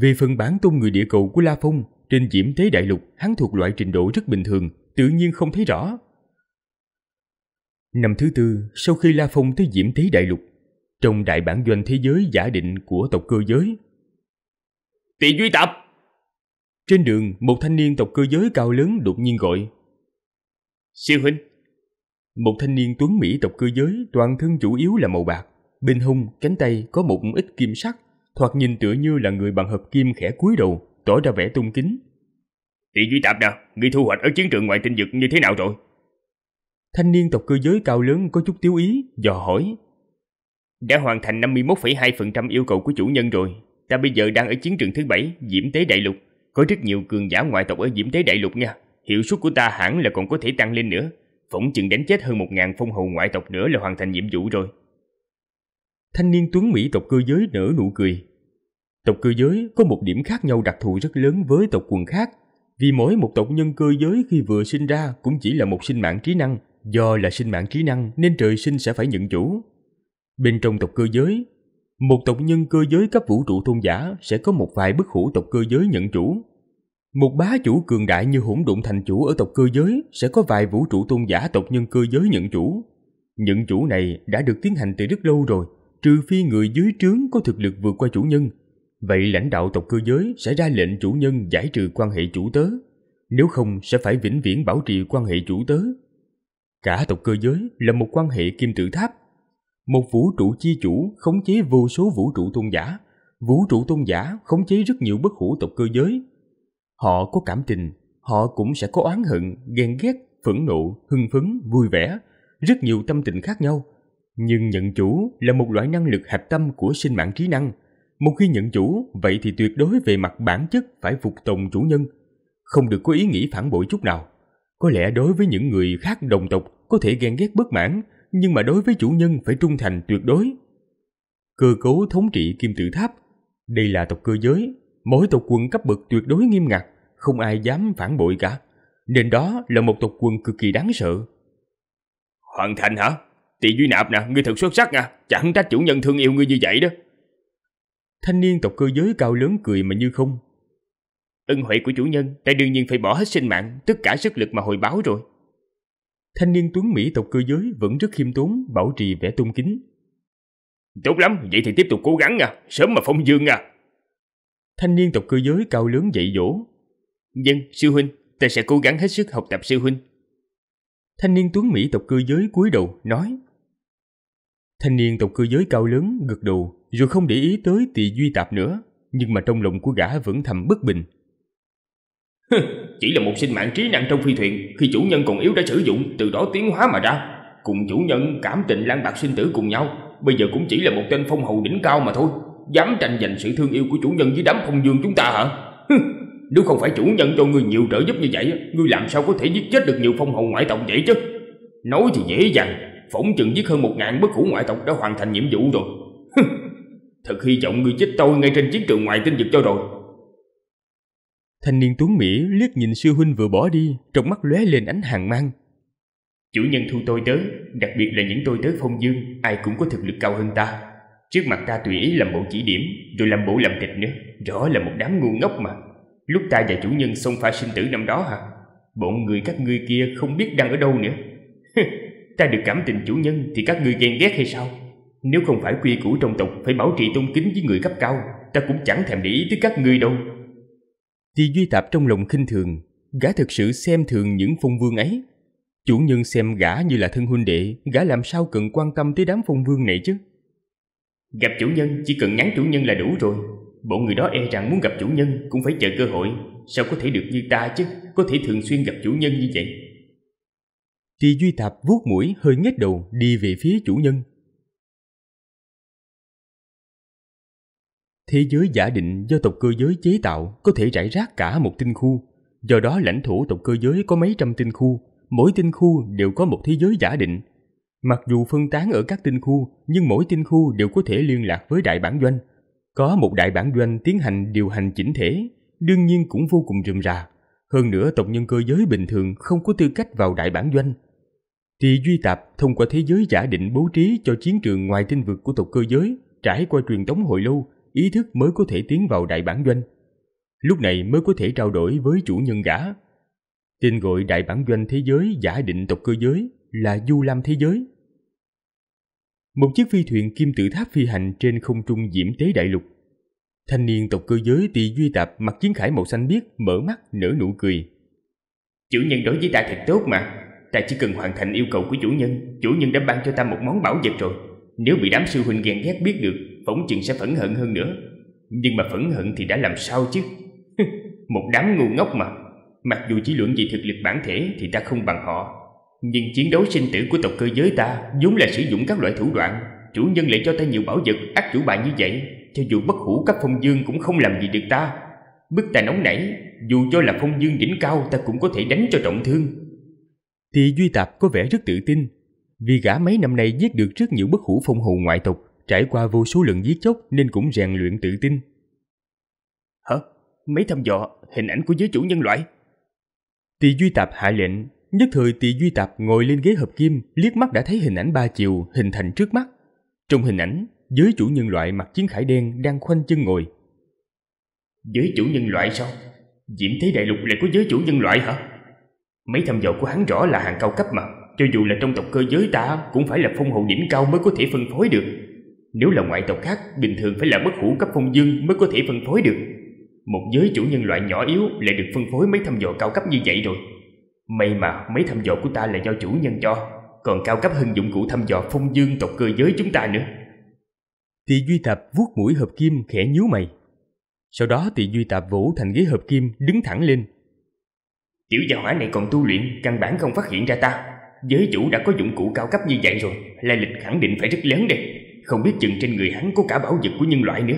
Về phần bản tôn người địa cầu của La Phong, trên diễm tế đại lục hắn thuộc loại trình độ rất bình thường, tự nhiên không thấy rõ. Năm thứ tư, sau khi La Phong tới Diễm Tế Đại Lục, trong đại bản doanh thế giới giả định của tộc cơ giới. Tiền duy tập! Trên đường, một thanh niên tộc cơ giới cao lớn đột nhiên gọi. Siêu huynh! Một thanh niên tuấn Mỹ tộc cơ giới toàn thân chủ yếu là màu bạc, bên hông, cánh tay có một ít kim sắc thoạt nhìn tựa như là người bằng hợp kim khẽ cúi đầu, tỏ ra vẻ tôn kính. Tiền duy tạp nào, người thu hoạch ở chiến trường ngoại tinh vực như thế nào rồi? thanh niên tộc cơ giới cao lớn có chút tiếu ý, dò hỏi. Đã hoàn thành 51,2% yêu cầu của chủ nhân rồi. Ta bây giờ đang ở chiến trường thứ bảy Diễm Tế Đại Lục. Có rất nhiều cường giả ngoại tộc ở Diễm Tế Đại Lục nha. Hiệu suất của ta hẳn là còn có thể tăng lên nữa. Phỏng chừng đánh chết hơn 1.000 phong hầu ngoại tộc nữa là hoàn thành nhiệm vụ rồi. Thanh niên tuấn Mỹ tộc cơ giới nở nụ cười. Tộc cơ giới có một điểm khác nhau đặc thù rất lớn với tộc quần khác. Vì mỗi một tộc nhân cơ giới khi vừa sinh ra cũng chỉ là một sinh mạng trí năng, do là sinh mạng trí năng nên trời sinh sẽ phải nhận chủ. Bên trong tộc cơ giới, một tộc nhân cơ giới cấp vũ trụ tôn giả sẽ có một vài bức hủ tộc cơ giới nhận chủ. Một bá chủ cường đại như hỗn độn thành chủ ở tộc cơ giới sẽ có vài vũ trụ tôn giả tộc nhân cơ giới nhận chủ. Nhận chủ này đã được tiến hành từ rất lâu rồi, trừ phi người dưới trướng có thực lực vượt qua chủ nhân. Vậy lãnh đạo tộc cơ giới sẽ ra lệnh chủ nhân giải trừ quan hệ chủ tớ. Nếu không sẽ phải vĩnh viễn bảo trì quan hệ chủ tớ Cả tộc cơ giới là một quan hệ kim tự tháp. Một vũ trụ chi chủ khống chế vô số vũ trụ tôn giả. Vũ trụ tôn giả khống chế rất nhiều bất hủ tộc cơ giới. Họ có cảm tình, họ cũng sẽ có oán hận, ghen ghét, phẫn nộ, hưng phấn, vui vẻ, rất nhiều tâm tình khác nhau. Nhưng nhận chủ là một loại năng lực hạch tâm của sinh mạng trí năng. Một khi nhận chủ, vậy thì tuyệt đối về mặt bản chất phải phục tùng chủ nhân, không được có ý nghĩ phản bội chút nào. Có lẽ đối với những người khác đồng tộc có thể ghen ghét bất mãn, nhưng mà đối với chủ nhân phải trung thành tuyệt đối. Cơ cấu thống trị kim tự tháp, đây là tộc cơ giới, mỗi tộc quân cấp bậc tuyệt đối nghiêm ngặt, không ai dám phản bội cả. Nên đó là một tộc quân cực kỳ đáng sợ. Hoàn thành hả? tỷ Duy Nạp nè, ngươi thật xuất sắc nha, chẳng trách chủ nhân thương yêu ngươi như vậy đó. Thanh niên tộc cơ giới cao lớn cười mà như không, Ân huệ của chủ nhân, ta đương nhiên phải bỏ hết sinh mạng, tất cả sức lực mà hồi báo rồi. Thanh niên tuấn Mỹ tộc cơ giới vẫn rất khiêm tốn, bảo trì vẻ tôn kính. Tốt lắm, vậy thì tiếp tục cố gắng nha, à, sớm mà phong dương nha. À. Thanh niên tộc cơ giới cao lớn dạy dỗ. Dân, vâng, sư huynh, ta sẽ cố gắng hết sức học tập sư huynh. Thanh niên tuấn Mỹ tộc cơ giới cúi đầu nói. Thanh niên tộc cơ giới cao lớn gật đầu rồi không để ý tới tỳ duy tạp nữa, nhưng mà trong lòng của gã vẫn thầm bất bình. *laughs* Chỉ là một sinh mạng trí năng trong phi thuyền Khi chủ nhân còn yếu đã sử dụng Từ đó tiến hóa mà ra Cùng chủ nhân cảm tình lan bạc sinh tử cùng nhau Bây giờ cũng chỉ là một tên phong hầu đỉnh cao mà thôi Dám tranh giành sự thương yêu của chủ nhân với đám phong dương chúng ta hả *laughs* Nếu không phải chủ nhân cho ngươi nhiều trợ giúp như vậy Ngươi làm sao có thể giết chết được nhiều phong hầu ngoại tộc vậy chứ Nói thì dễ dàng Phỏng chừng giết hơn một ngàn bất hủ ngoại tộc đã hoàn thành nhiệm vụ rồi *laughs* Thật hy vọng ngươi chết tôi ngay trên chiến trường ngoài tinh vực cho rồi Thanh niên Tuấn Mỹ liếc nhìn sư huynh vừa bỏ đi, trong mắt lóe lên ánh hàng mang. Chủ nhân thu tôi tới, đặc biệt là những tôi tới phong dương, ai cũng có thực lực cao hơn ta. Trước mặt ta tùy ý làm bộ chỉ điểm, rồi làm bộ làm tịch nữa, rõ là một đám ngu ngốc mà. Lúc ta và chủ nhân xông pha sinh tử năm đó hả? Bọn người các ngươi kia không biết đang ở đâu nữa. ta được cảm tình chủ nhân thì các ngươi ghen ghét hay sao? Nếu không phải quy củ trong tộc phải bảo trì tôn kính với người cấp cao, ta cũng chẳng thèm để ý tới các ngươi đâu. Thì Duy Tạp trong lòng khinh thường, gã thực sự xem thường những phong vương ấy. Chủ nhân xem gã như là thân huynh đệ, gã làm sao cần quan tâm tới đám phong vương này chứ? Gặp chủ nhân chỉ cần nhắn chủ nhân là đủ rồi. Bộ người đó e rằng muốn gặp chủ nhân cũng phải chờ cơ hội, sao có thể được như ta chứ, có thể thường xuyên gặp chủ nhân như vậy. Thì Duy Tạp vuốt mũi hơi nhếch đầu đi về phía chủ nhân. Thế giới giả định do tộc cơ giới chế tạo có thể rải rác cả một tinh khu. Do đó lãnh thổ tộc cơ giới có mấy trăm tinh khu, mỗi tinh khu đều có một thế giới giả định. Mặc dù phân tán ở các tinh khu, nhưng mỗi tinh khu đều có thể liên lạc với đại bản doanh. Có một đại bản doanh tiến hành điều hành chỉnh thể, đương nhiên cũng vô cùng rườm rà. Hơn nữa tộc nhân cơ giới bình thường không có tư cách vào đại bản doanh. thì Duy Tạp thông qua thế giới giả định bố trí cho chiến trường ngoài tinh vực của tộc cơ giới, trải qua truyền thống hội lâu ý thức mới có thể tiến vào đại bản doanh. Lúc này mới có thể trao đổi với chủ nhân gã. Tên gọi đại bản doanh thế giới giả định tộc cơ giới là Du Lam thế giới. Một chiếc phi thuyền kim tự tháp phi hành trên không trung diễm tế đại lục. Thanh niên tộc cơ giới Tỳ Duy Tạp mặc chiến khải màu xanh biếc mở mắt nở nụ cười. Chủ nhân đối với ta thật tốt mà, ta chỉ cần hoàn thành yêu cầu của chủ nhân, chủ nhân đã ban cho ta một món bảo vật rồi. Nếu bị đám sư huynh ghen ghét biết được, phỏng chừng sẽ phẫn hận hơn nữa nhưng mà phẫn hận thì đã làm sao chứ *laughs* một đám ngu ngốc mà mặc dù chỉ luận về thực lực bản thể thì ta không bằng họ nhưng chiến đấu sinh tử của tộc cơ giới ta vốn là sử dụng các loại thủ đoạn chủ nhân lại cho ta nhiều bảo vật ác chủ bài như vậy cho dù bất hủ các phong dương cũng không làm gì được ta bức ta nóng nảy dù cho là phong dương đỉnh cao ta cũng có thể đánh cho trọng thương thì duy tạp có vẻ rất tự tin vì gã mấy năm nay giết được rất nhiều bất hủ phong hồn ngoại tộc trải qua vô số lần giết chóc nên cũng rèn luyện tự tin. Hả? Mấy thăm dò hình ảnh của giới chủ nhân loại? Tỳ Duy Tạp hạ lệnh, nhất thời Tỳ Duy Tạp ngồi lên ghế hợp kim, liếc mắt đã thấy hình ảnh ba chiều hình thành trước mắt. Trong hình ảnh, giới chủ nhân loại mặc chiến khải đen đang khoanh chân ngồi. Giới chủ nhân loại sao? Diễm Thế Đại Lục lại có giới chủ nhân loại hả? Mấy thăm dò của hắn rõ là hàng cao cấp mà, cho dù là trong tộc cơ giới ta cũng phải là phong hậu đỉnh cao mới có thể phân phối được. Nếu là ngoại tộc khác, bình thường phải là bất hủ cấp phong dương mới có thể phân phối được. Một giới chủ nhân loại nhỏ yếu lại được phân phối mấy thăm dò cao cấp như vậy rồi. May mà mấy thăm dò của ta là do chủ nhân cho, còn cao cấp hơn dụng cụ thăm dò phong dương tộc cơ giới chúng ta nữa. Thì Duy Tạp vuốt mũi hợp kim khẽ nhíu mày. Sau đó thì Duy Tạp vũ thành ghế hợp kim đứng thẳng lên. Tiểu gia hỏa này còn tu luyện, căn bản không phát hiện ra ta. Giới chủ đã có dụng cụ cao cấp như vậy rồi, lai lịch khẳng định phải rất lớn đây. Không biết chừng trên người hắn có cả bảo vật của nhân loại nữa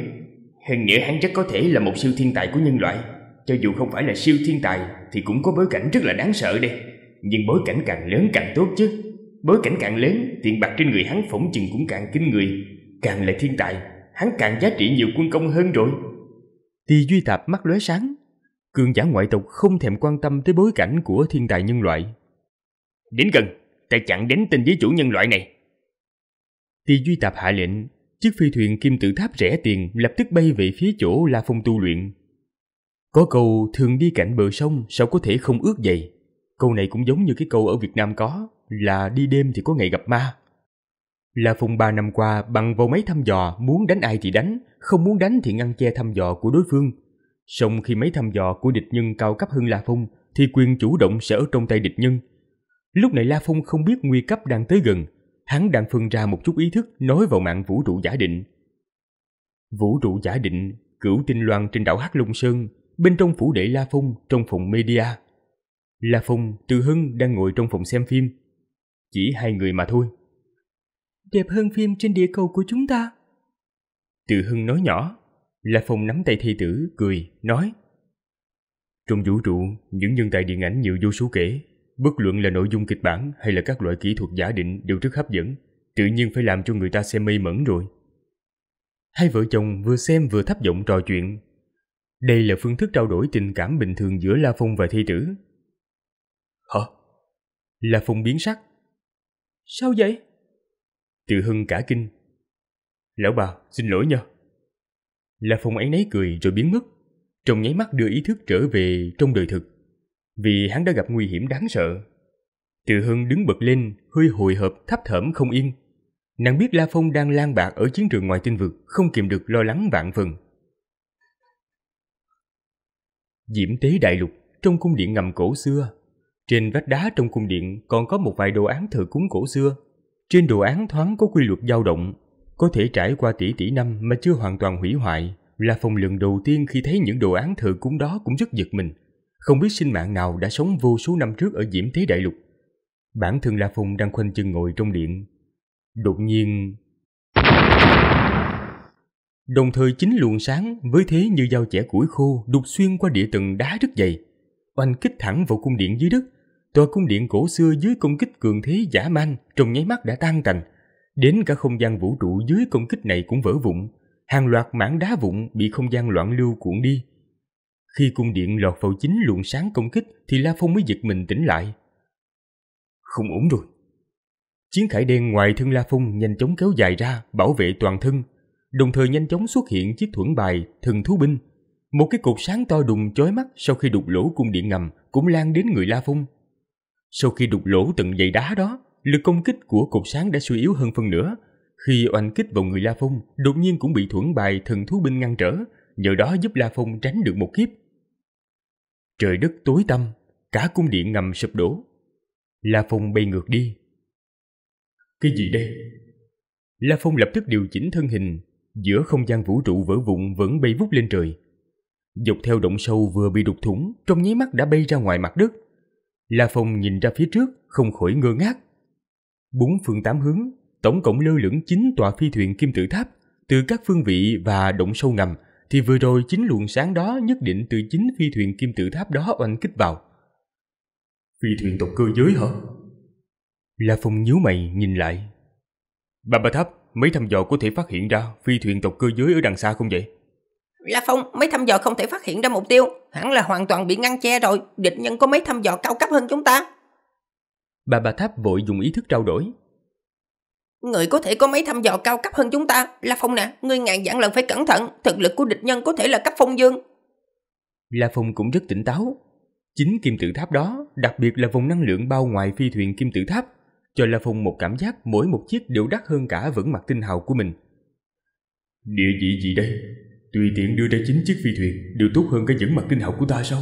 Hơn nghĩa hắn chắc có thể là một siêu thiên tài của nhân loại Cho dù không phải là siêu thiên tài Thì cũng có bối cảnh rất là đáng sợ đây Nhưng bối cảnh càng lớn càng tốt chứ Bối cảnh càng lớn Tiền bạc trên người hắn phỏng chừng cũng càng kinh người Càng là thiên tài Hắn càng giá trị nhiều quân công hơn rồi Tì Duy Tạp mắt lóe sáng Cường giả ngoại tộc không thèm quan tâm tới bối cảnh của thiên tài nhân loại Đến gần Ta chặn đến tên giới chủ nhân loại này Tỳ Duy Tạp hạ lệnh, chiếc phi thuyền kim tự tháp rẻ tiền lập tức bay về phía chỗ La Phong tu luyện. Có câu thường đi cạnh bờ sông sao có thể không ướt giày. Câu này cũng giống như cái câu ở Việt Nam có là đi đêm thì có ngày gặp ma. La Phong ba năm qua bằng vào máy thăm dò muốn đánh ai thì đánh, không muốn đánh thì ngăn che thăm dò của đối phương. Song khi máy thăm dò của địch nhân cao cấp hơn La Phong thì quyền chủ động sẽ ở trong tay địch nhân. Lúc này La Phong không biết nguy cấp đang tới gần, hắn đang phân ra một chút ý thức nói vào mạng vũ trụ giả định. Vũ trụ giả định, cửu tinh loan trên đảo Hắc lung Sơn, bên trong phủ đệ La Phong trong phòng media. La Phong, Từ Hưng đang ngồi trong phòng xem phim. Chỉ hai người mà thôi. Đẹp hơn phim trên địa cầu của chúng ta. Từ Hưng nói nhỏ, La Phong nắm tay thi tử, cười, nói Trong vũ trụ, những nhân tài điện ảnh nhiều vô số kể Bất luận là nội dung kịch bản hay là các loại kỹ thuật giả định đều rất hấp dẫn, tự nhiên phải làm cho người ta xem mê mẩn rồi. Hai vợ chồng vừa xem vừa thấp giọng trò chuyện. Đây là phương thức trao đổi tình cảm bình thường giữa La Phong và thi tử. Hả? La Phong biến sắc. Sao vậy? Từ Hưng cả kinh. Lão bà, xin lỗi nha. La Phong ấy nấy cười rồi biến mất, trong nháy mắt đưa ý thức trở về trong đời thực vì hắn đã gặp nguy hiểm đáng sợ. Từ Hưng đứng bật lên, hơi hồi hộp thấp thởm không yên. Nàng biết La Phong đang lang bạc ở chiến trường ngoài tinh vực, không kiềm được lo lắng vạn phần. Diễm tế đại lục, trong cung điện ngầm cổ xưa. Trên vách đá trong cung điện còn có một vài đồ án thờ cúng cổ xưa. Trên đồ án thoáng có quy luật dao động, có thể trải qua tỷ tỷ năm mà chưa hoàn toàn hủy hoại. La Phong lần đầu tiên khi thấy những đồ án thờ cúng đó cũng rất giật mình không biết sinh mạng nào đã sống vô số năm trước ở Diễm Thế Đại Lục. Bản thân La Phong đang khoanh chân ngồi trong điện. Đột nhiên... Đồng thời chính luồng sáng với thế như dao chẻ củi khô đục xuyên qua địa tầng đá rất dày, oanh kích thẳng vào cung điện dưới đất. Tòa cung điện cổ xưa dưới công kích cường thế giả man trong nháy mắt đã tan tành. Đến cả không gian vũ trụ dưới công kích này cũng vỡ vụn, hàng loạt mảng đá vụn bị không gian loạn lưu cuộn đi, khi cung điện lọt vào chính luồng sáng công kích thì La Phong mới giật mình tỉnh lại. Không ổn rồi. Chiến khải đen ngoài thân La Phong nhanh chóng kéo dài ra, bảo vệ toàn thân, đồng thời nhanh chóng xuất hiện chiếc thuẫn bài thần thú binh. Một cái cột sáng to đùng chói mắt sau khi đục lỗ cung điện ngầm cũng lan đến người La Phong. Sau khi đục lỗ tận dày đá đó, lực công kích của cột sáng đã suy yếu hơn phân nửa. Khi oanh kích vào người La Phong, đột nhiên cũng bị thuẫn bài thần thú binh ngăn trở, nhờ đó giúp La Phong tránh được một kiếp. Trời đất tối tăm, cả cung điện ngầm sụp đổ. La Phong bay ngược đi. Cái gì đây? La Phong lập tức điều chỉnh thân hình, giữa không gian vũ trụ vỡ vụn vẫn bay vút lên trời. Dọc theo động sâu vừa bị đục thủng, trong nháy mắt đã bay ra ngoài mặt đất. La Phong nhìn ra phía trước, không khỏi ngơ ngác. Bốn phương tám hướng, tổng cộng lơ lửng chín tòa phi thuyền kim tự tháp từ các phương vị và động sâu ngầm thì vừa rồi chính luồng sáng đó nhất định từ chính phi thuyền kim tự tháp đó oanh kích vào. Phi thuyền tộc cơ giới hả? La Phong nhíu mày nhìn lại. Bà bà tháp, mấy thăm dò có thể phát hiện ra phi thuyền tộc cơ giới ở đằng xa không vậy? La Phong, mấy thăm dò không thể phát hiện ra mục tiêu, hẳn là hoàn toàn bị ngăn che rồi, địch nhân có mấy thăm dò cao cấp hơn chúng ta. Bà bà tháp vội dùng ý thức trao đổi, Người có thể có mấy thăm dò cao cấp hơn chúng ta La Phong nè, ngươi ngàn dặn lần phải cẩn thận Thực lực của địch nhân có thể là cấp phong dương La Phong cũng rất tỉnh táo Chính kim tự tháp đó Đặc biệt là vùng năng lượng bao ngoài phi thuyền kim tự tháp Cho La Phong một cảm giác Mỗi một chiếc đều đắt hơn cả vẫn mặt tinh hào của mình Địa vị gì đây Tùy tiện đưa ra chín chiếc phi thuyền Đều tốt hơn cái dẫn mặt tinh hào của ta sao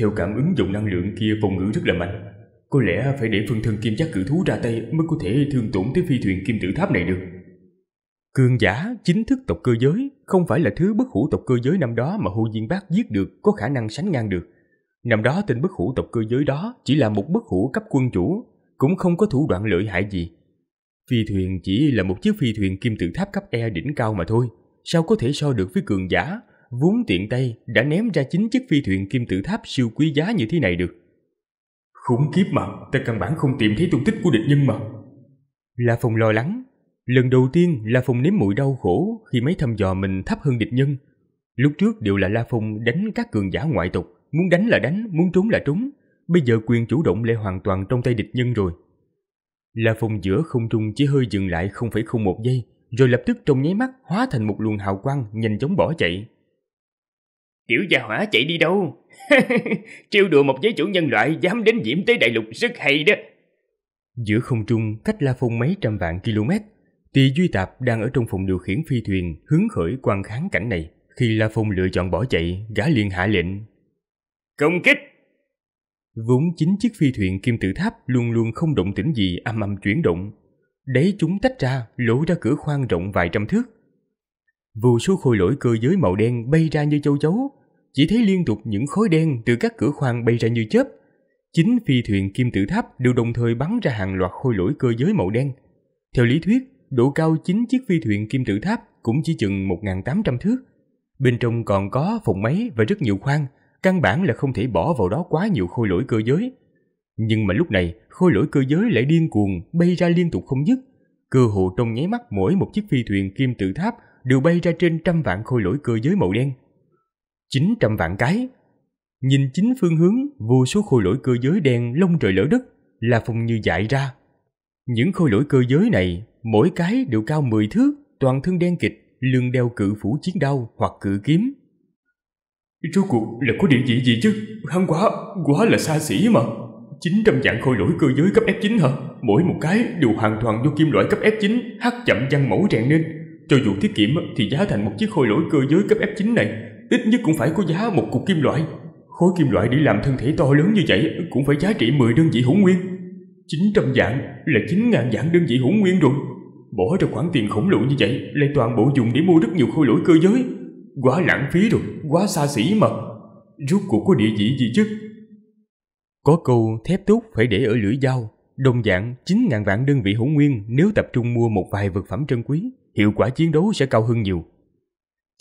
Theo cảm ứng dòng năng lượng kia phòng ngữ rất là mạnh có lẽ phải để phần thân kim giác cự thú ra tay mới có thể thương tổn tới phi thuyền kim tử tháp này được. Cường giả, chính thức tộc cơ giới, không phải là thứ bất hủ tộc cơ giới năm đó mà Hồ Diên Bác giết được có khả năng sánh ngang được. Năm đó tên bất hủ tộc cơ giới đó chỉ là một bất hủ cấp quân chủ, cũng không có thủ đoạn lợi hại gì. Phi thuyền chỉ là một chiếc phi thuyền kim tự tháp cấp E đỉnh cao mà thôi, sao có thể so được với cường giả, vốn tiện tay đã ném ra chính chiếc phi thuyền kim tự tháp siêu quý giá như thế này được. Khủng khiếp mà, ta căn bản không tìm thấy tung tích của địch nhân mà. La Phong lo lắng. Lần đầu tiên La Phong nếm mũi đau khổ khi mấy thăm dò mình thấp hơn địch nhân. Lúc trước đều là La Phong đánh các cường giả ngoại tộc, muốn đánh là đánh, muốn trốn là trốn. Bây giờ quyền chủ động lại hoàn toàn trong tay địch nhân rồi. La Phong giữa không trung chỉ hơi dừng lại 0,01 giây, rồi lập tức trong nháy mắt hóa thành một luồng hào quang nhanh chóng bỏ chạy. Tiểu gia hỏa chạy đi đâu? *laughs* Trêu đùa một giới chủ nhân loại dám đến diễm tế đại lục rất hay đó. Giữa không trung cách La Phong mấy trăm vạn km, Tỳ Duy Tạp đang ở trong phòng điều khiển phi thuyền hướng khởi quan kháng cảnh này. Khi La Phong lựa chọn bỏ chạy, gã liền hạ lệnh. Công kích! Vốn chính chiếc phi thuyền kim tự tháp luôn luôn không động tĩnh gì âm âm chuyển động. Đấy chúng tách ra, lỗ ra cửa khoang rộng vài trăm thước. Vô số khôi lỗi cơ giới màu đen bay ra như châu chấu, chỉ thấy liên tục những khối đen từ các cửa khoang bay ra như chớp. Chính phi thuyền kim tự tháp đều đồng thời bắn ra hàng loạt khôi lỗi cơ giới màu đen. Theo lý thuyết, độ cao chính chiếc phi thuyền kim tự tháp cũng chỉ chừng 1.800 thước. Bên trong còn có phòng máy và rất nhiều khoang, căn bản là không thể bỏ vào đó quá nhiều khôi lỗi cơ giới. Nhưng mà lúc này, khôi lỗi cơ giới lại điên cuồng bay ra liên tục không dứt. Cơ hồ trong nháy mắt mỗi một chiếc phi thuyền kim tự tháp đều bay ra trên trăm vạn khôi lỗi cơ giới màu đen. 900 vạn cái. Nhìn chính phương hướng, vô số khôi lỗi cơ giới đen lông trời lỡ đất là phùng như dại ra. Những khôi lỗi cơ giới này, mỗi cái đều cao 10 thước, toàn thân đen kịch, lưng đeo cự phủ chiến đao hoặc cự kiếm. Rốt cuộc là có địa vị gì chứ? Hắn quá, quá là xa xỉ mà. 900 vạn khôi lỗi cơ giới cấp F9 hả? Mỗi một cái đều hoàn toàn do kim loại cấp F9 hắc chậm văn mẫu rèn nên. Cho dù tiết kiệm thì giá thành một chiếc khôi lỗi cơ giới cấp F9 này ít nhất cũng phải có giá một cục kim loại. Khối kim loại để làm thân thể to lớn như vậy cũng phải giá trị 10 đơn vị hỗn nguyên. 900 dạng là 9.000 dạng đơn vị hỗn nguyên rồi. Bỏ ra khoản tiền khổng lồ như vậy lại toàn bộ dùng để mua rất nhiều khối lỗi cơ giới. Quá lãng phí rồi, quá xa xỉ mà. Rốt cuộc có địa vị gì chứ? Có câu thép tốt phải để ở lưỡi dao, đồng dạng 9.000 vạn đơn vị hỗn nguyên nếu tập trung mua một vài vật phẩm trân quý, hiệu quả chiến đấu sẽ cao hơn nhiều.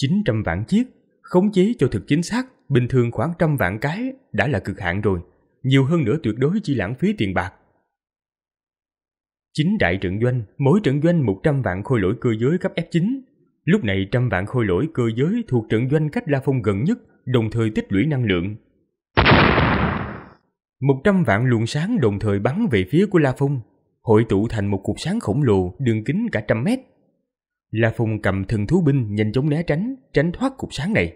900 vạn chiếc khống chế cho thật chính xác, bình thường khoảng trăm vạn cái đã là cực hạn rồi, nhiều hơn nữa tuyệt đối chỉ lãng phí tiền bạc. Chính đại trận doanh, mỗi trận doanh 100 vạn khôi lỗi cơ giới cấp F9. Lúc này trăm vạn khôi lỗi cơ giới thuộc trận doanh cách La Phong gần nhất, đồng thời tích lũy năng lượng. 100 vạn luồng sáng đồng thời bắn về phía của La Phong, hội tụ thành một cục sáng khổng lồ đường kính cả trăm mét. La phùng cầm thần thú binh nhanh chóng né tránh, tránh thoát cục sáng này.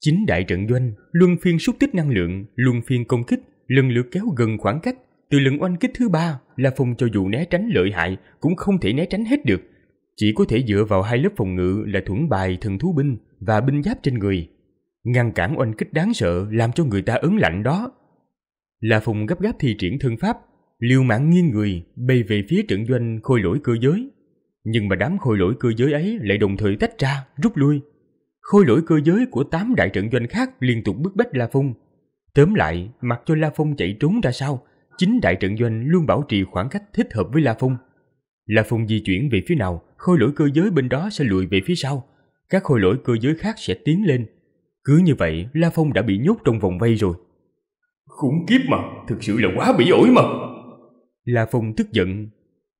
Chính đại trận doanh luân phiên xúc tích năng lượng, luân phiên công kích, lần lượt kéo gần khoảng cách. Từ lần oanh kích thứ ba, La phùng cho dù né tránh lợi hại cũng không thể né tránh hết được. Chỉ có thể dựa vào hai lớp phòng ngự là thuẫn bài thần thú binh và binh giáp trên người. Ngăn cản oanh kích đáng sợ làm cho người ta ớn lạnh đó. La phùng gấp gáp thi triển thân pháp liều mạng nghiêng người bay về phía trận doanh khôi lỗi cơ giới. Nhưng mà đám khôi lỗi cơ giới ấy lại đồng thời tách ra, rút lui. Khôi lỗi cơ giới của tám đại trận doanh khác liên tục bức bách La Phong. Tóm lại, mặc cho La Phong chạy trốn ra sao, chính đại trận doanh luôn bảo trì khoảng cách thích hợp với La Phong. La Phong di chuyển về phía nào, khôi lỗi cơ giới bên đó sẽ lùi về phía sau. Các khôi lỗi cơ giới khác sẽ tiến lên. Cứ như vậy, La Phong đã bị nhốt trong vòng vây rồi. Khủng khiếp mà, thực sự là quá bị ổi mà. La Phong tức giận.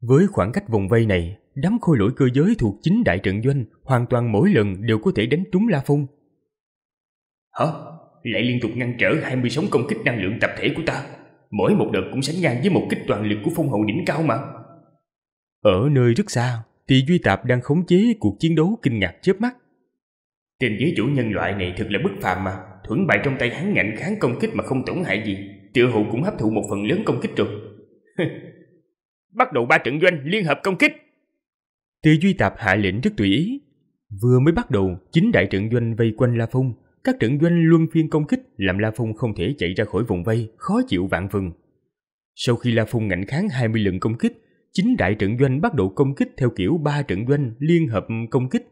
Với khoảng cách vòng vây này, đám khôi lỗi cơ giới thuộc chính đại trận doanh hoàn toàn mỗi lần đều có thể đánh trúng La Phong. Hả? Lại liên tục ngăn trở 20 sóng công kích năng lượng tập thể của ta. Mỗi một đợt cũng sánh ngang với một kích toàn lực của phong hậu đỉnh cao mà. Ở nơi rất xa, thì Duy Tạp đang khống chế cuộc chiến đấu kinh ngạc chớp mắt. Tên giới chủ nhân loại này thật là bất phàm mà, thuẫn bại trong tay hắn ngạnh kháng công kích mà không tổn hại gì, tựa hồ cũng hấp thụ một phần lớn công kích rồi. *laughs* Bắt đầu ba trận doanh liên hợp công kích. Từ Duy Tạp hạ lệnh rất tùy ý. Vừa mới bắt đầu, chính đại trận doanh vây quanh La Phong. Các trận doanh luân phiên công kích làm La Phong không thể chạy ra khỏi vùng vây, khó chịu vạn vừng. Sau khi La Phong ngạnh kháng 20 lần công kích, chính đại trận doanh bắt đầu công kích theo kiểu ba trận doanh liên hợp công kích.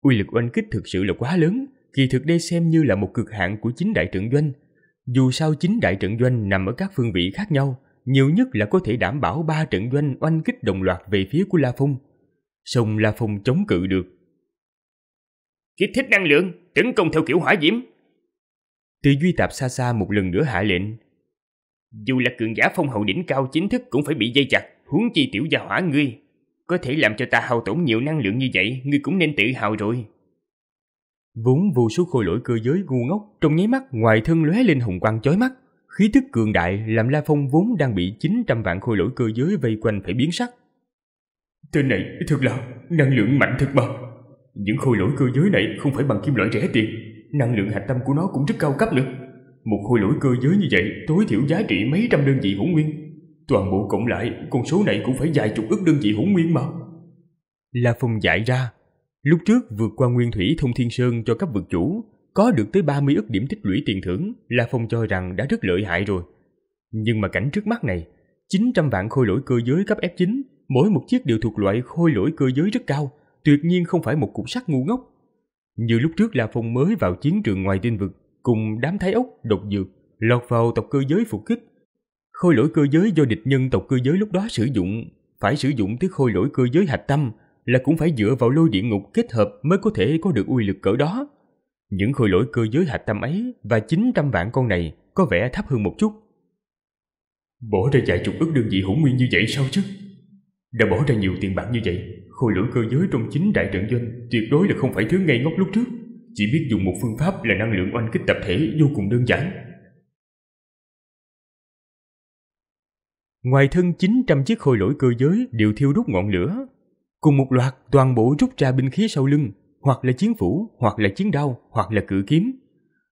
Uy lực oanh kích thực sự là quá lớn, kỳ thực đây xem như là một cực hạn của chính đại trận doanh. Dù sao chính đại trận doanh nằm ở các phương vị khác nhau, nhiều nhất là có thể đảm bảo ba trận doanh oanh kích đồng loạt về phía của La Phong. Song La Phong chống cự được. Kích thích năng lượng, tấn công theo kiểu hỏa diễm. Tư duy tạp xa xa một lần nữa hạ lệnh. Dù là cường giả phong hậu đỉnh cao chính thức cũng phải bị dây chặt, huống chi tiểu gia hỏa ngươi. Có thể làm cho ta hao tổn nhiều năng lượng như vậy, ngươi cũng nên tự hào rồi. Vốn vô số khôi lỗi cơ giới ngu ngốc, trong nháy mắt ngoài thân lóe lên hùng quang chói mắt. Khí tức cường đại làm La Phong vốn đang bị 900 vạn khôi lỗi cơ giới vây quanh phải biến sắc. Tên này thật là năng lượng mạnh thật mà. Những khôi lỗi cơ giới này không phải bằng kim loại rẻ tiền, năng lượng hạch tâm của nó cũng rất cao cấp nữa. Một khôi lỗi cơ giới như vậy tối thiểu giá trị mấy trăm đơn vị hỗn nguyên. Toàn bộ cộng lại, con số này cũng phải vài chục ức đơn vị hỗn nguyên mà. La Phong giải ra, lúc trước vượt qua nguyên thủy thông thiên sơn cho cấp vực chủ có được tới 30 ức điểm tích lũy tiền thưởng là Phong cho rằng đã rất lợi hại rồi. Nhưng mà cảnh trước mắt này, 900 vạn khôi lỗi cơ giới cấp F9, mỗi một chiếc đều thuộc loại khôi lỗi cơ giới rất cao, tuyệt nhiên không phải một cục sắt ngu ngốc. Như lúc trước là Phong mới vào chiến trường ngoài tinh vực, cùng đám thái ốc, độc dược, lọt vào tộc cơ giới phục kích. Khôi lỗi cơ giới do địch nhân tộc cơ giới lúc đó sử dụng, phải sử dụng tới khôi lỗi cơ giới hạch tâm là cũng phải dựa vào lôi địa ngục kết hợp mới có thể có được uy lực cỡ đó. Những khôi lỗi cơ giới hạch tâm ấy và 900 vạn con này có vẻ thấp hơn một chút. Bỏ ra vài chục ức đơn vị hữu nguyên như vậy sao chứ? Đã bỏ ra nhiều tiền bạc như vậy, khôi lỗi cơ giới trong chính đại trận doanh tuyệt đối là không phải thứ ngây ngốc lúc trước. Chỉ biết dùng một phương pháp là năng lượng oanh kích tập thể vô cùng đơn giản. Ngoài thân 900 chiếc khôi lỗi cơ giới đều thiêu đốt ngọn lửa. Cùng một loạt toàn bộ rút ra binh khí sau lưng, hoặc là chiến phủ, hoặc là chiến đao, hoặc là cự kiếm.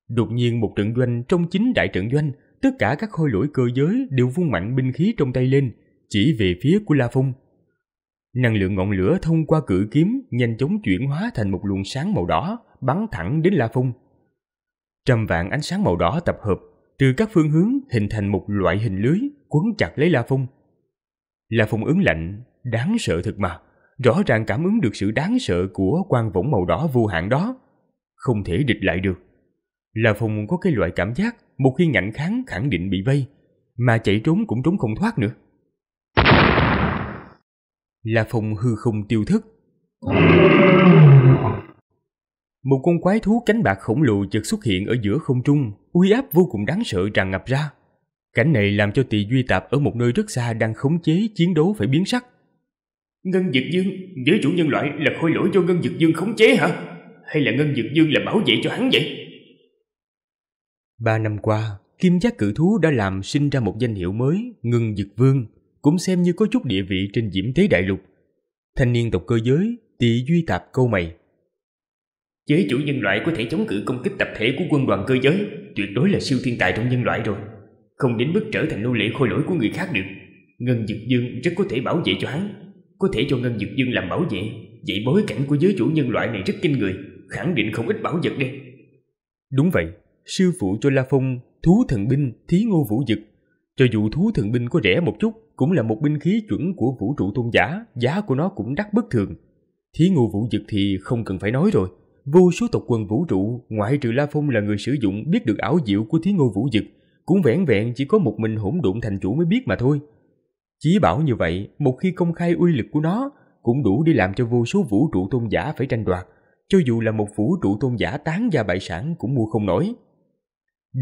Đột nhiên một trận doanh trong chính đại trận doanh, tất cả các khôi lỗi cơ giới đều vung mạnh binh khí trong tay lên, chỉ về phía của La Phong. Năng lượng ngọn lửa thông qua cự kiếm nhanh chóng chuyển hóa thành một luồng sáng màu đỏ, bắn thẳng đến La Phong. Trăm vạn ánh sáng màu đỏ tập hợp, từ các phương hướng hình thành một loại hình lưới quấn chặt lấy La Phong. La Phong ứng lạnh, đáng sợ thật mà rõ ràng cảm ứng được sự đáng sợ của quan võng màu đỏ vô hạn đó. Không thể địch lại được. Là Phùng có cái loại cảm giác một khi ngạnh kháng khẳng định bị vây, mà chạy trốn cũng trốn không thoát nữa. Là Phùng hư không tiêu thức. Một con quái thú cánh bạc khổng lồ chợt xuất hiện ở giữa không trung, uy áp vô cùng đáng sợ tràn ngập ra. Cảnh này làm cho tỳ duy tạp ở một nơi rất xa đang khống chế chiến đấu phải biến sắc. Ngân Dực Dương, giới chủ nhân loại là khôi lỗi do Ngân Dực Dương khống chế hả? Hay là Ngân Dực Dương là bảo vệ cho hắn vậy? Ba năm qua, kim giác cự thú đã làm sinh ra một danh hiệu mới, Ngân Dực Vương, cũng xem như có chút địa vị trên diễm thế đại lục. Thanh niên tộc cơ giới, tỳ duy tạp câu mày. Giới chủ nhân loại có thể chống cự công kích tập thể của quân đoàn cơ giới, tuyệt đối là siêu thiên tài trong nhân loại rồi. Không đến mức trở thành nô lệ khôi lỗi của người khác được. Ngân Dực Dương rất có thể bảo vệ cho hắn có thể cho Ngân Dược Dương làm bảo vệ Vậy bối cảnh của giới chủ nhân loại này rất kinh người Khẳng định không ít bảo vật đây Đúng vậy Sư phụ cho La Phong Thú thần binh thí ngô vũ dực Cho dù thú thần binh có rẻ một chút Cũng là một binh khí chuẩn của vũ trụ tôn giả Giá của nó cũng đắt bất thường Thí ngô vũ dực thì không cần phải nói rồi Vô số tộc quần vũ trụ Ngoại trừ La Phong là người sử dụng Biết được ảo diệu của thí ngô vũ dực Cũng vẻn vẹn chỉ có một mình hỗn độn thành chủ mới biết mà thôi Chí bảo như vậy, một khi công khai uy lực của nó, cũng đủ đi làm cho vô số vũ trụ tôn giả phải tranh đoạt, cho dù là một vũ trụ tôn giả tán gia bại sản cũng mua không nổi.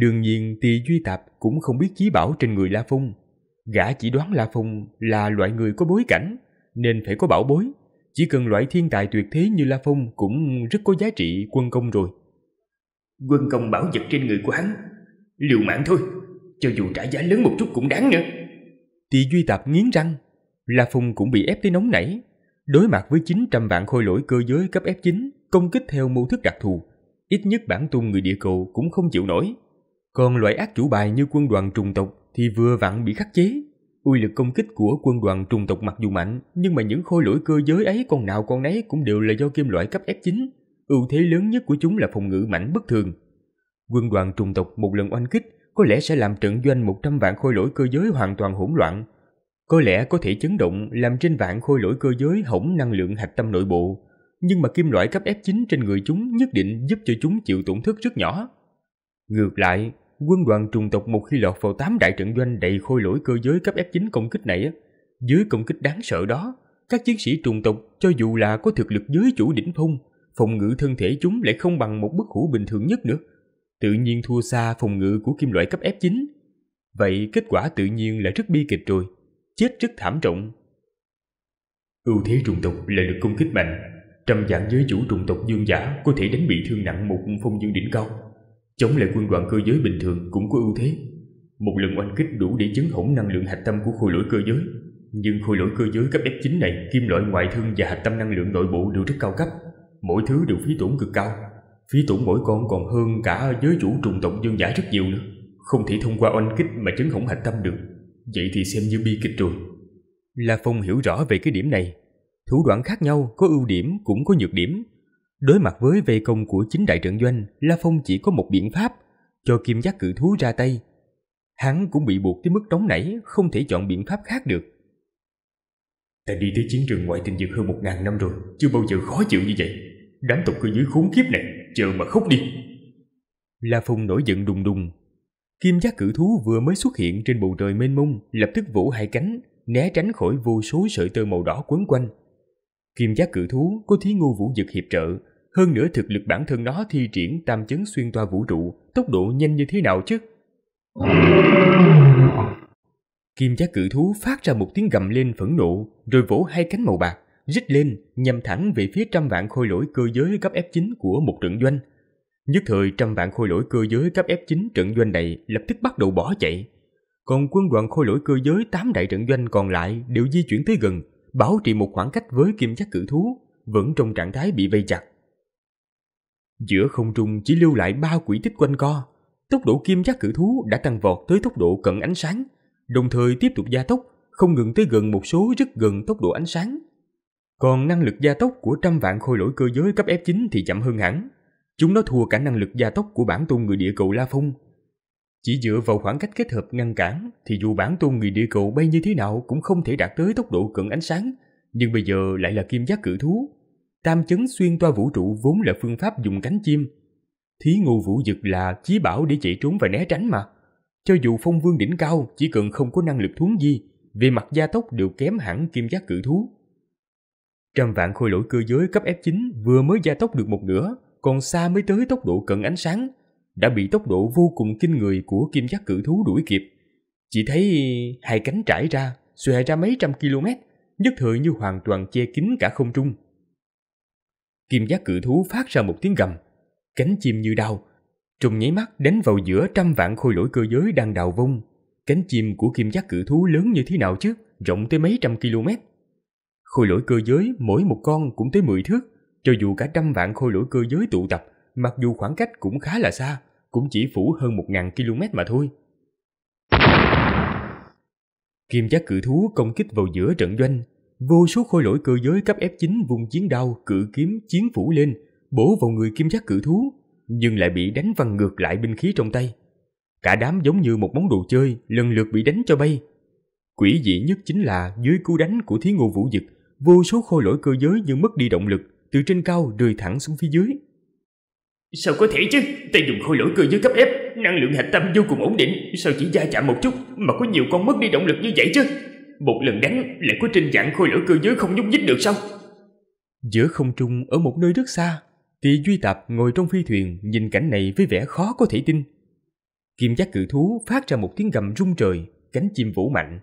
Đương nhiên Tỳ Duy Tạp cũng không biết chí bảo trên người La Phong. Gã chỉ đoán La Phong là loại người có bối cảnh, nên phải có bảo bối. Chỉ cần loại thiên tài tuyệt thế như La Phong cũng rất có giá trị quân công rồi. Quân công bảo vật trên người của hắn, liều mạng thôi, cho dù trả giá lớn một chút cũng đáng nữa thì Duy Tạp nghiến răng. La Phùng cũng bị ép tới nóng nảy. Đối mặt với 900 vạn khôi lỗi cơ giới cấp F9, công kích theo mô thức đặc thù, ít nhất bản tôn người địa cầu cũng không chịu nổi. Còn loại ác chủ bài như quân đoàn trùng tộc thì vừa vặn bị khắc chế. Uy lực công kích của quân đoàn trùng tộc mặc dù mạnh, nhưng mà những khôi lỗi cơ giới ấy con nào con nấy cũng đều là do kim loại cấp F9. Ưu thế lớn nhất của chúng là phòng ngự mạnh bất thường. Quân đoàn trùng tộc một lần oanh kích có lẽ sẽ làm trận doanh 100 vạn khôi lỗi cơ giới hoàn toàn hỗn loạn. Có lẽ có thể chấn động làm trên vạn khôi lỗi cơ giới hỏng năng lượng hạch tâm nội bộ, nhưng mà kim loại cấp F9 trên người chúng nhất định giúp cho chúng chịu tổn thất rất nhỏ. Ngược lại, quân đoàn trùng tộc một khi lọt vào 8 đại trận doanh đầy khôi lỗi cơ giới cấp F9 công kích này, dưới công kích đáng sợ đó, các chiến sĩ trùng tộc cho dù là có thực lực giới chủ đỉnh phong, phòng ngự thân thể chúng lại không bằng một bức hủ bình thường nhất nữa tự nhiên thua xa phòng ngự của kim loại cấp F9. Vậy kết quả tự nhiên là rất bi kịch rồi, chết rất thảm trọng. Ưu thế trùng tộc là được công kích mạnh, trăm dạng giới chủ trùng tộc dương giả có thể đánh bị thương nặng một phong dương đỉnh cao. Chống lại quân đoàn cơ giới bình thường cũng có ưu thế. Một lần oanh kích đủ để chấn hổng năng lượng hạch tâm của khối lỗi cơ giới. Nhưng khối lỗi cơ giới cấp F9 này kim loại ngoại thương và hạch tâm năng lượng nội bộ đều rất cao cấp, mỗi thứ đều phí tổn cực cao Phí tổn mỗi con còn hơn cả ở giới chủ trùng tộc dương giả rất nhiều nữa Không thể thông qua oanh kích mà trấn hỏng hạch tâm được Vậy thì xem như bi kịch rồi La Phong hiểu rõ về cái điểm này Thủ đoạn khác nhau có ưu điểm cũng có nhược điểm Đối mặt với vây công của chính đại trận doanh La Phong chỉ có một biện pháp Cho kim giác cự thú ra tay Hắn cũng bị buộc tới mức đóng nảy Không thể chọn biện pháp khác được Ta đi tới chiến trường ngoại tình dược hơn một ngàn năm rồi Chưa bao giờ khó chịu như vậy Đám tộc cư dưới khốn kiếp này chờ mà khóc đi la phong nổi giận đùng đùng kim giác cử thú vừa mới xuất hiện trên bầu trời mênh mông lập tức vỗ hai cánh né tránh khỏi vô số sợi tơ màu đỏ quấn quanh kim giác cử thú có thí ngô vũ dực hiệp trợ hơn nữa thực lực bản thân nó thi triển tam chấn xuyên toa vũ trụ tốc độ nhanh như thế nào chứ kim giác cự thú phát ra một tiếng gầm lên phẫn nộ rồi vỗ hai cánh màu bạc rít lên nhằm thẳng về phía trăm vạn khôi lỗi cơ giới cấp F9 của một trận doanh. Nhất thời trăm vạn khôi lỗi cơ giới cấp F9 trận doanh này lập tức bắt đầu bỏ chạy. Còn quân đoàn khôi lỗi cơ giới 8 đại trận doanh còn lại đều di chuyển tới gần, bảo trì một khoảng cách với kim giác cự thú, vẫn trong trạng thái bị vây chặt. Giữa không trung chỉ lưu lại ba quỹ tích quanh co, tốc độ kim giác cự thú đã tăng vọt tới tốc độ cận ánh sáng, đồng thời tiếp tục gia tốc, không ngừng tới gần một số rất gần tốc độ ánh sáng, còn năng lực gia tốc của trăm vạn khôi lỗi cơ giới cấp F9 thì chậm hơn hẳn. Chúng nó thua cả năng lực gia tốc của bản tôn người địa cầu La Phong. Chỉ dựa vào khoảng cách kết hợp ngăn cản thì dù bản tôn người địa cầu bay như thế nào cũng không thể đạt tới tốc độ cận ánh sáng, nhưng bây giờ lại là kim giác cử thú. Tam chấn xuyên toa vũ trụ vốn là phương pháp dùng cánh chim. Thí ngô vũ dực là chí bảo để chạy trốn và né tránh mà. Cho dù phong vương đỉnh cao chỉ cần không có năng lực thuấn di, về mặt gia tốc đều kém hẳn kim giác cử thú Trăm vạn khôi lỗi cơ giới cấp F9 vừa mới gia tốc được một nửa, còn xa mới tới tốc độ cận ánh sáng, đã bị tốc độ vô cùng kinh người của kim giác cự thú đuổi kịp. Chỉ thấy hai cánh trải ra, xòe ra mấy trăm km, nhất thời như hoàn toàn che kín cả không trung. Kim giác cự thú phát ra một tiếng gầm, cánh chim như đau, trùng nháy mắt đánh vào giữa trăm vạn khôi lỗi cơ giới đang đào vung. Cánh chim của kim giác cự thú lớn như thế nào chứ, rộng tới mấy trăm km, Khôi lỗi cơ giới mỗi một con cũng tới 10 thước, cho dù cả trăm vạn khôi lỗi cơ giới tụ tập, mặc dù khoảng cách cũng khá là xa, cũng chỉ phủ hơn 1.000 km mà thôi. Kim giác cự thú công kích vào giữa trận doanh, vô số khôi lỗi cơ giới cấp F9 vùng chiến đao cự kiếm chiến phủ lên, bổ vào người kim giác cự thú, nhưng lại bị đánh văng ngược lại binh khí trong tay. Cả đám giống như một món đồ chơi lần lượt bị đánh cho bay. Quỷ dị nhất chính là dưới cú đánh của Thí Ngô Vũ Dực, vô số khôi lỗi cơ giới như mất đi động lực, từ trên cao rơi thẳng xuống phía dưới. Sao có thể chứ? Ta dùng khôi lỗi cơ giới cấp ép, năng lượng hạch tâm vô cùng ổn định, sao chỉ gia chạm một chút mà có nhiều con mất đi động lực như vậy chứ? Một lần đánh lại có trên dạng khôi lỗi cơ giới không nhúc nhích được sao? Giữa không trung ở một nơi rất xa, Tỳ Duy Tạp ngồi trong phi thuyền nhìn cảnh này với vẻ khó có thể tin. Kim giác cự thú phát ra một tiếng gầm rung trời, cánh chim vũ mạnh,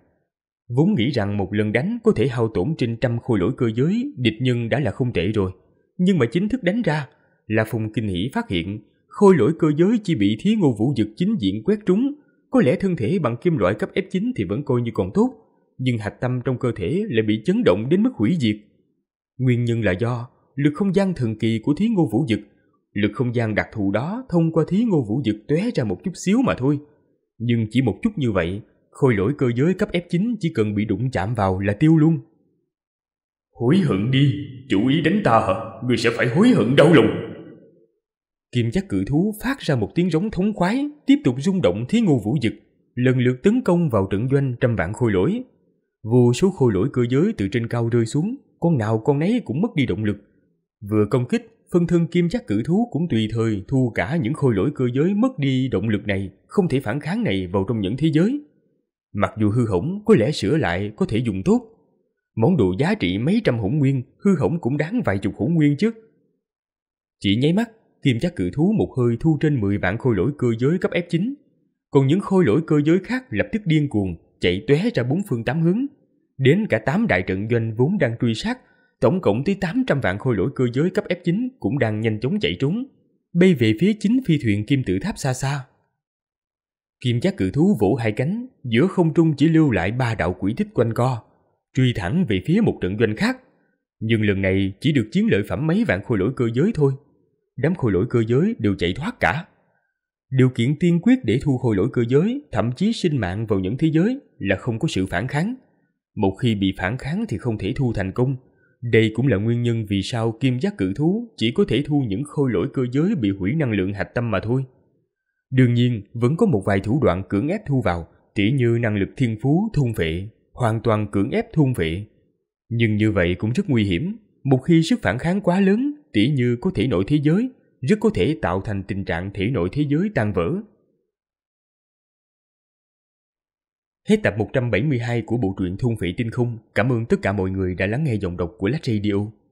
Vốn nghĩ rằng một lần đánh có thể hao tổn trên trăm khôi lỗi cơ giới địch nhân đã là không tệ rồi. Nhưng mà chính thức đánh ra là Phùng Kinh Hỷ phát hiện khôi lỗi cơ giới chỉ bị thí ngô vũ dực chính diện quét trúng. Có lẽ thân thể bằng kim loại cấp F9 thì vẫn coi như còn tốt, nhưng hạch tâm trong cơ thể lại bị chấn động đến mức hủy diệt. Nguyên nhân là do lực không gian thần kỳ của thí ngô vũ dực. Lực không gian đặc thù đó thông qua thí ngô vũ dực tóe ra một chút xíu mà thôi. Nhưng chỉ một chút như vậy khôi lỗi cơ giới cấp F9 chỉ cần bị đụng chạm vào là tiêu luôn. Hối hận đi, chủ ý đánh ta hả? Ngươi sẽ phải hối hận đau lòng. Kim giác cự thú phát ra một tiếng rống thống khoái, tiếp tục rung động thí ngô vũ dực, lần lượt tấn công vào trận doanh trăm vạn khôi lỗi. Vô số khôi lỗi cơ giới từ trên cao rơi xuống, con nào con nấy cũng mất đi động lực. Vừa công kích, phân thân kim giác cử thú cũng tùy thời thu cả những khôi lỗi cơ giới mất đi động lực này, không thể phản kháng này vào trong những thế giới. Mặc dù hư hỏng có lẽ sửa lại có thể dùng tốt. Món đồ giá trị mấy trăm hỗn nguyên, hư hỏng cũng đáng vài chục hỗn nguyên chứ. Chỉ nháy mắt, kim chắc cự thú một hơi thu trên mười vạn khôi lỗi cơ giới cấp F9. Còn những khôi lỗi cơ giới khác lập tức điên cuồng, chạy tóe ra bốn phương tám hướng. Đến cả tám đại trận doanh vốn đang truy sát, tổng cộng tới 800 vạn khôi lỗi cơ giới cấp F9 cũng đang nhanh chóng chạy trốn, bay về phía chính phi thuyền kim tự tháp xa xa. Kim giác cự thú vỗ hai cánh, giữa không trung chỉ lưu lại ba đạo quỷ thích quanh co, truy thẳng về phía một trận doanh khác. Nhưng lần này chỉ được chiến lợi phẩm mấy vạn khôi lỗi cơ giới thôi. Đám khôi lỗi cơ giới đều chạy thoát cả. Điều kiện tiên quyết để thu khôi lỗi cơ giới, thậm chí sinh mạng vào những thế giới là không có sự phản kháng. Một khi bị phản kháng thì không thể thu thành công. Đây cũng là nguyên nhân vì sao kim giác cự thú chỉ có thể thu những khôi lỗi cơ giới bị hủy năng lượng hạch tâm mà thôi. Đương nhiên, vẫn có một vài thủ đoạn cưỡng ép thu vào, tỉ như năng lực thiên phú thôn vệ, hoàn toàn cưỡng ép thôn vệ. Nhưng như vậy cũng rất nguy hiểm, một khi sức phản kháng quá lớn, tỉ như có thể nội thế giới, rất có thể tạo thành tình trạng thể nội thế giới tan vỡ. Hết tập 172 của bộ truyện Thôn Phệ Tinh khung, Cảm ơn tất cả mọi người đã lắng nghe dòng đọc của Lách Radio.